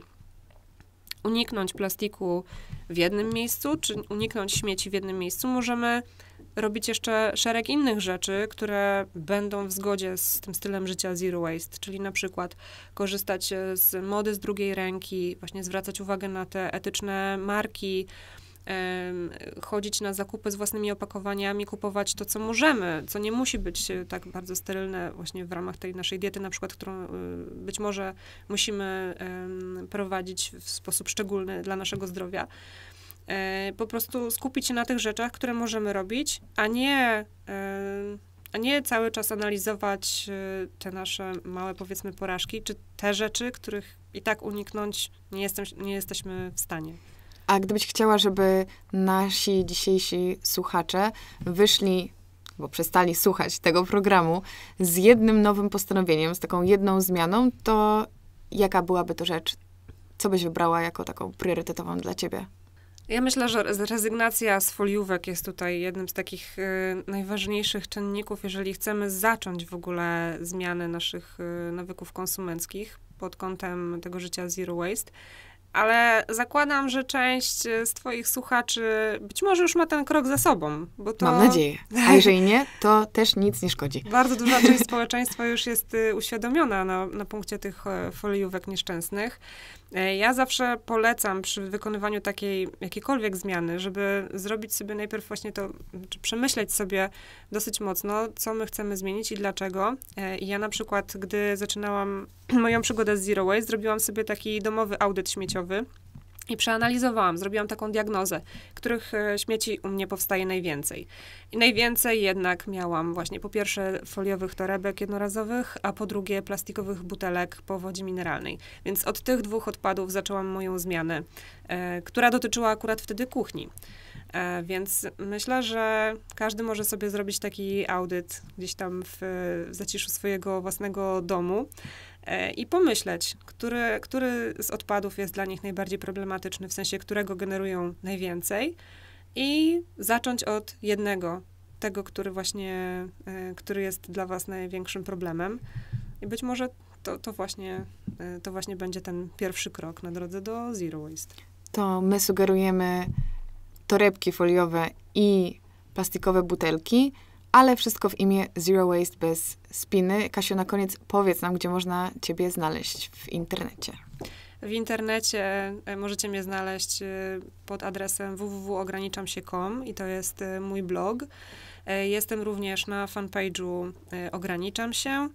uniknąć plastiku w jednym miejscu, czy uniknąć śmieci w jednym miejscu, możemy robić jeszcze szereg innych rzeczy, które będą w zgodzie z tym stylem życia zero waste, czyli na przykład korzystać e, z mody z drugiej ręki, właśnie zwracać uwagę na te etyczne marki, chodzić na zakupy z własnymi opakowaniami, kupować to, co możemy, co nie musi być e, tak bardzo sterylne właśnie w ramach tej naszej diety, na przykład, którą e, być może musimy prowadzić w sposób szczególny dla naszego zdrowia. E, po prostu skupić się na tych rzeczach, które możemy robić, a nie, e, a nie cały czas analizować e, te nasze małe, powiedzmy, porażki, czy te rzeczy, których i tak uniknąć nie, jestem, nie jesteśmy w stanie. A gdybyś chciała, żeby nasi dzisiejsi słuchacze wyszli bo przestali słuchać tego programu z jednym nowym postanowieniem, z taką jedną zmianą, to jaka byłaby to rzecz, co byś wybrała jako taką priorytetową dla ciebie? Ja myślę, że rezygnacja z foliówek jest tutaj jednym z takich y, najważniejszych czynników, jeżeli chcemy zacząć w ogóle zmiany naszych y, nawyków konsumenckich pod kątem tego życia zero waste. Ale zakładam, że część y, z Twoich słuchaczy być może już ma ten krok za sobą. Bo to... Mam nadzieję. A jeżeli nie, to też nic nie szkodzi. Bardzo duża część społeczeństwa już jest uświadomiona na, na punkcie tych foliówek nieszczęsnych. E, ja zawsze polecam przy wykonywaniu takiej jakiejkolwiek zmiany, żeby zrobić sobie najpierw właśnie to, czy przemyśleć sobie dosyć mocno, co my chcemy zmienić i dlaczego. E, ja na przykład, gdy zaczynałam moją przygodę z Zero Waste, zrobiłam sobie taki domowy audyt śmieciowy i przeanalizowałam, zrobiłam taką diagnozę, których e, śmieci u mnie powstaje najwięcej. I najwięcej jednak miałam właśnie po pierwsze foliowych torebek jednorazowych, a po drugie plastikowych butelek po wodzie mineralnej. Więc od tych dwóch odpadów zaczęłam moją zmianę, e, która dotyczyła akurat wtedy kuchni. E, więc myślę, że każdy może sobie zrobić taki audyt gdzieś tam w, w zaciszu swojego własnego domu E, i pomyśleć, który, który z odpadów jest dla nich najbardziej problematyczny, w sensie którego generują najwięcej, i zacząć od jednego, tego, który właśnie, e, który jest dla Was największym problemem. I być może to, to, właśnie, e, to właśnie będzie ten pierwszy krok na drodze do zero waste. To my sugerujemy torebki foliowe i plastikowe butelki ale wszystko w imię Zero Waste bez spiny. Kasiu, na koniec powiedz nam, gdzie można ciebie znaleźć w internecie. W internecie e, możecie mnie znaleźć e, pod adresem www.ograniczamsie.com i to jest e, mój blog. Jestem również na fanpage'u Ograniczam się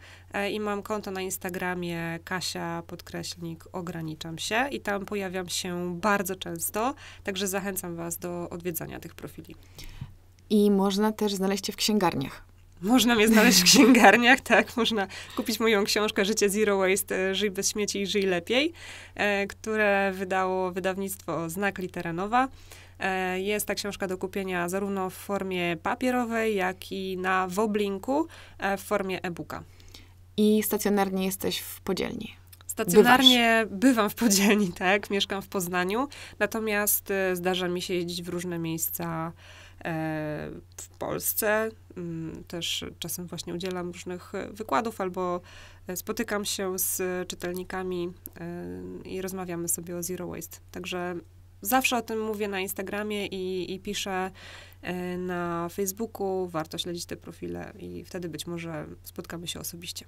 i mam konto na Instagramie Kasia podkreślnik Ograniczam się i tam pojawiam się bardzo często, także zachęcam Was do odwiedzania tych profili. I można też znaleźć je w księgarniach. Można mnie znaleźć w księgarniach, tak. Można kupić moją książkę Życie Zero Waste, Żyj bez śmieci i żyj lepiej, e, które wydało wydawnictwo Znak Literanowa. E, jest ta książka do kupienia zarówno w formie papierowej, jak i na woblinku e, w formie e-booka. I stacjonarnie jesteś w podzielni. Stacjonarnie Bywasz. bywam w podzielni, tak? Mieszkam w Poznaniu, natomiast e, zdarza mi się jeździć w różne miejsca e, w Polsce. Mm, też czasem właśnie udzielam różnych wykładów albo e, spotykam się z czytelnikami i rozmawiamy sobie o Zero Waste. Także zawsze o tym mówię na Instagramie i, i piszę na Facebooku. Warto śledzić te profile i wtedy być może spotkamy się osobiście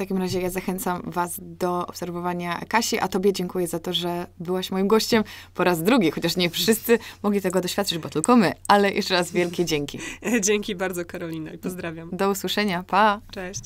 takim razie ja zachęcam Was do obserwowania Kasi, a Tobie dziękuję za to, że byłaś moim gościem po raz drugi, chociaż nie wszyscy mogli tego doświadczyć, bo tylko my, ale jeszcze raz wielkie dzięki. Dzięki bardzo, Karolina, i pozdrawiam. Do usłyszenia, pa! Cześć.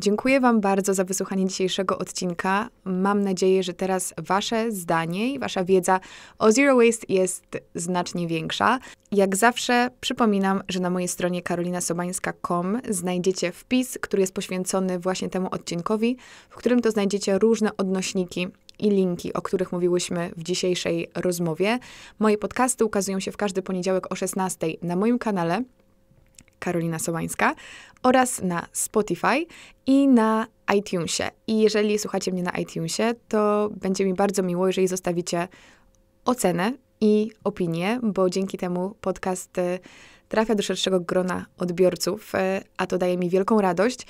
Dziękuję Wam bardzo za wysłuchanie dzisiejszego odcinka. Mam nadzieję, że teraz Wasze zdanie i Wasza wiedza o Zero Waste jest znacznie większa. Jak zawsze przypominam, że na mojej stronie karolinasobańska.com znajdziecie wpis, który jest poświęcony właśnie temu odcinkowi, w którym to znajdziecie różne odnośniki i linki, o których mówiłyśmy w dzisiejszej rozmowie. Moje podcasty ukazują się w każdy poniedziałek o 16 na moim kanale. Karolina Sobańska oraz na Spotify i na iTunesie. I jeżeli słuchacie mnie na iTunesie, to będzie mi bardzo miło, jeżeli zostawicie ocenę i opinię, bo dzięki temu podcast y, trafia do szerszego grona odbiorców, y, a to daje mi wielką radość.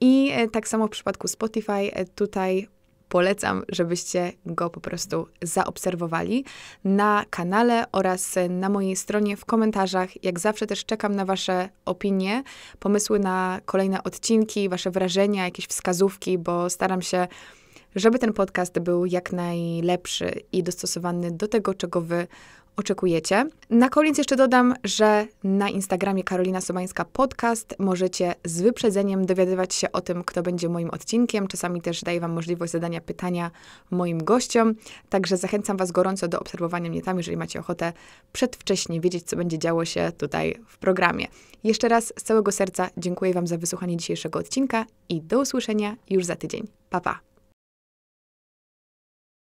I y, tak samo w przypadku Spotify, tutaj polecam, żebyście go po prostu zaobserwowali na kanale oraz na mojej stronie w komentarzach. Jak zawsze też czekam na Wasze opinie, pomysły na kolejne odcinki, Wasze wrażenia, jakieś wskazówki, bo staram się, żeby ten podcast był jak najlepszy i dostosowany do tego, czego Wy oczekujecie. Na koniec jeszcze dodam, że na Instagramie Karolina Sobańska Podcast możecie z wyprzedzeniem dowiadywać się o tym, kto będzie moim odcinkiem. Czasami też daję Wam możliwość zadania pytania moim gościom. Także zachęcam Was gorąco do obserwowania mnie tam, jeżeli macie ochotę przedwcześnie wiedzieć, co będzie działo się tutaj w programie. Jeszcze raz z całego serca dziękuję Wam za wysłuchanie dzisiejszego odcinka i do usłyszenia już za tydzień. Pa, pa!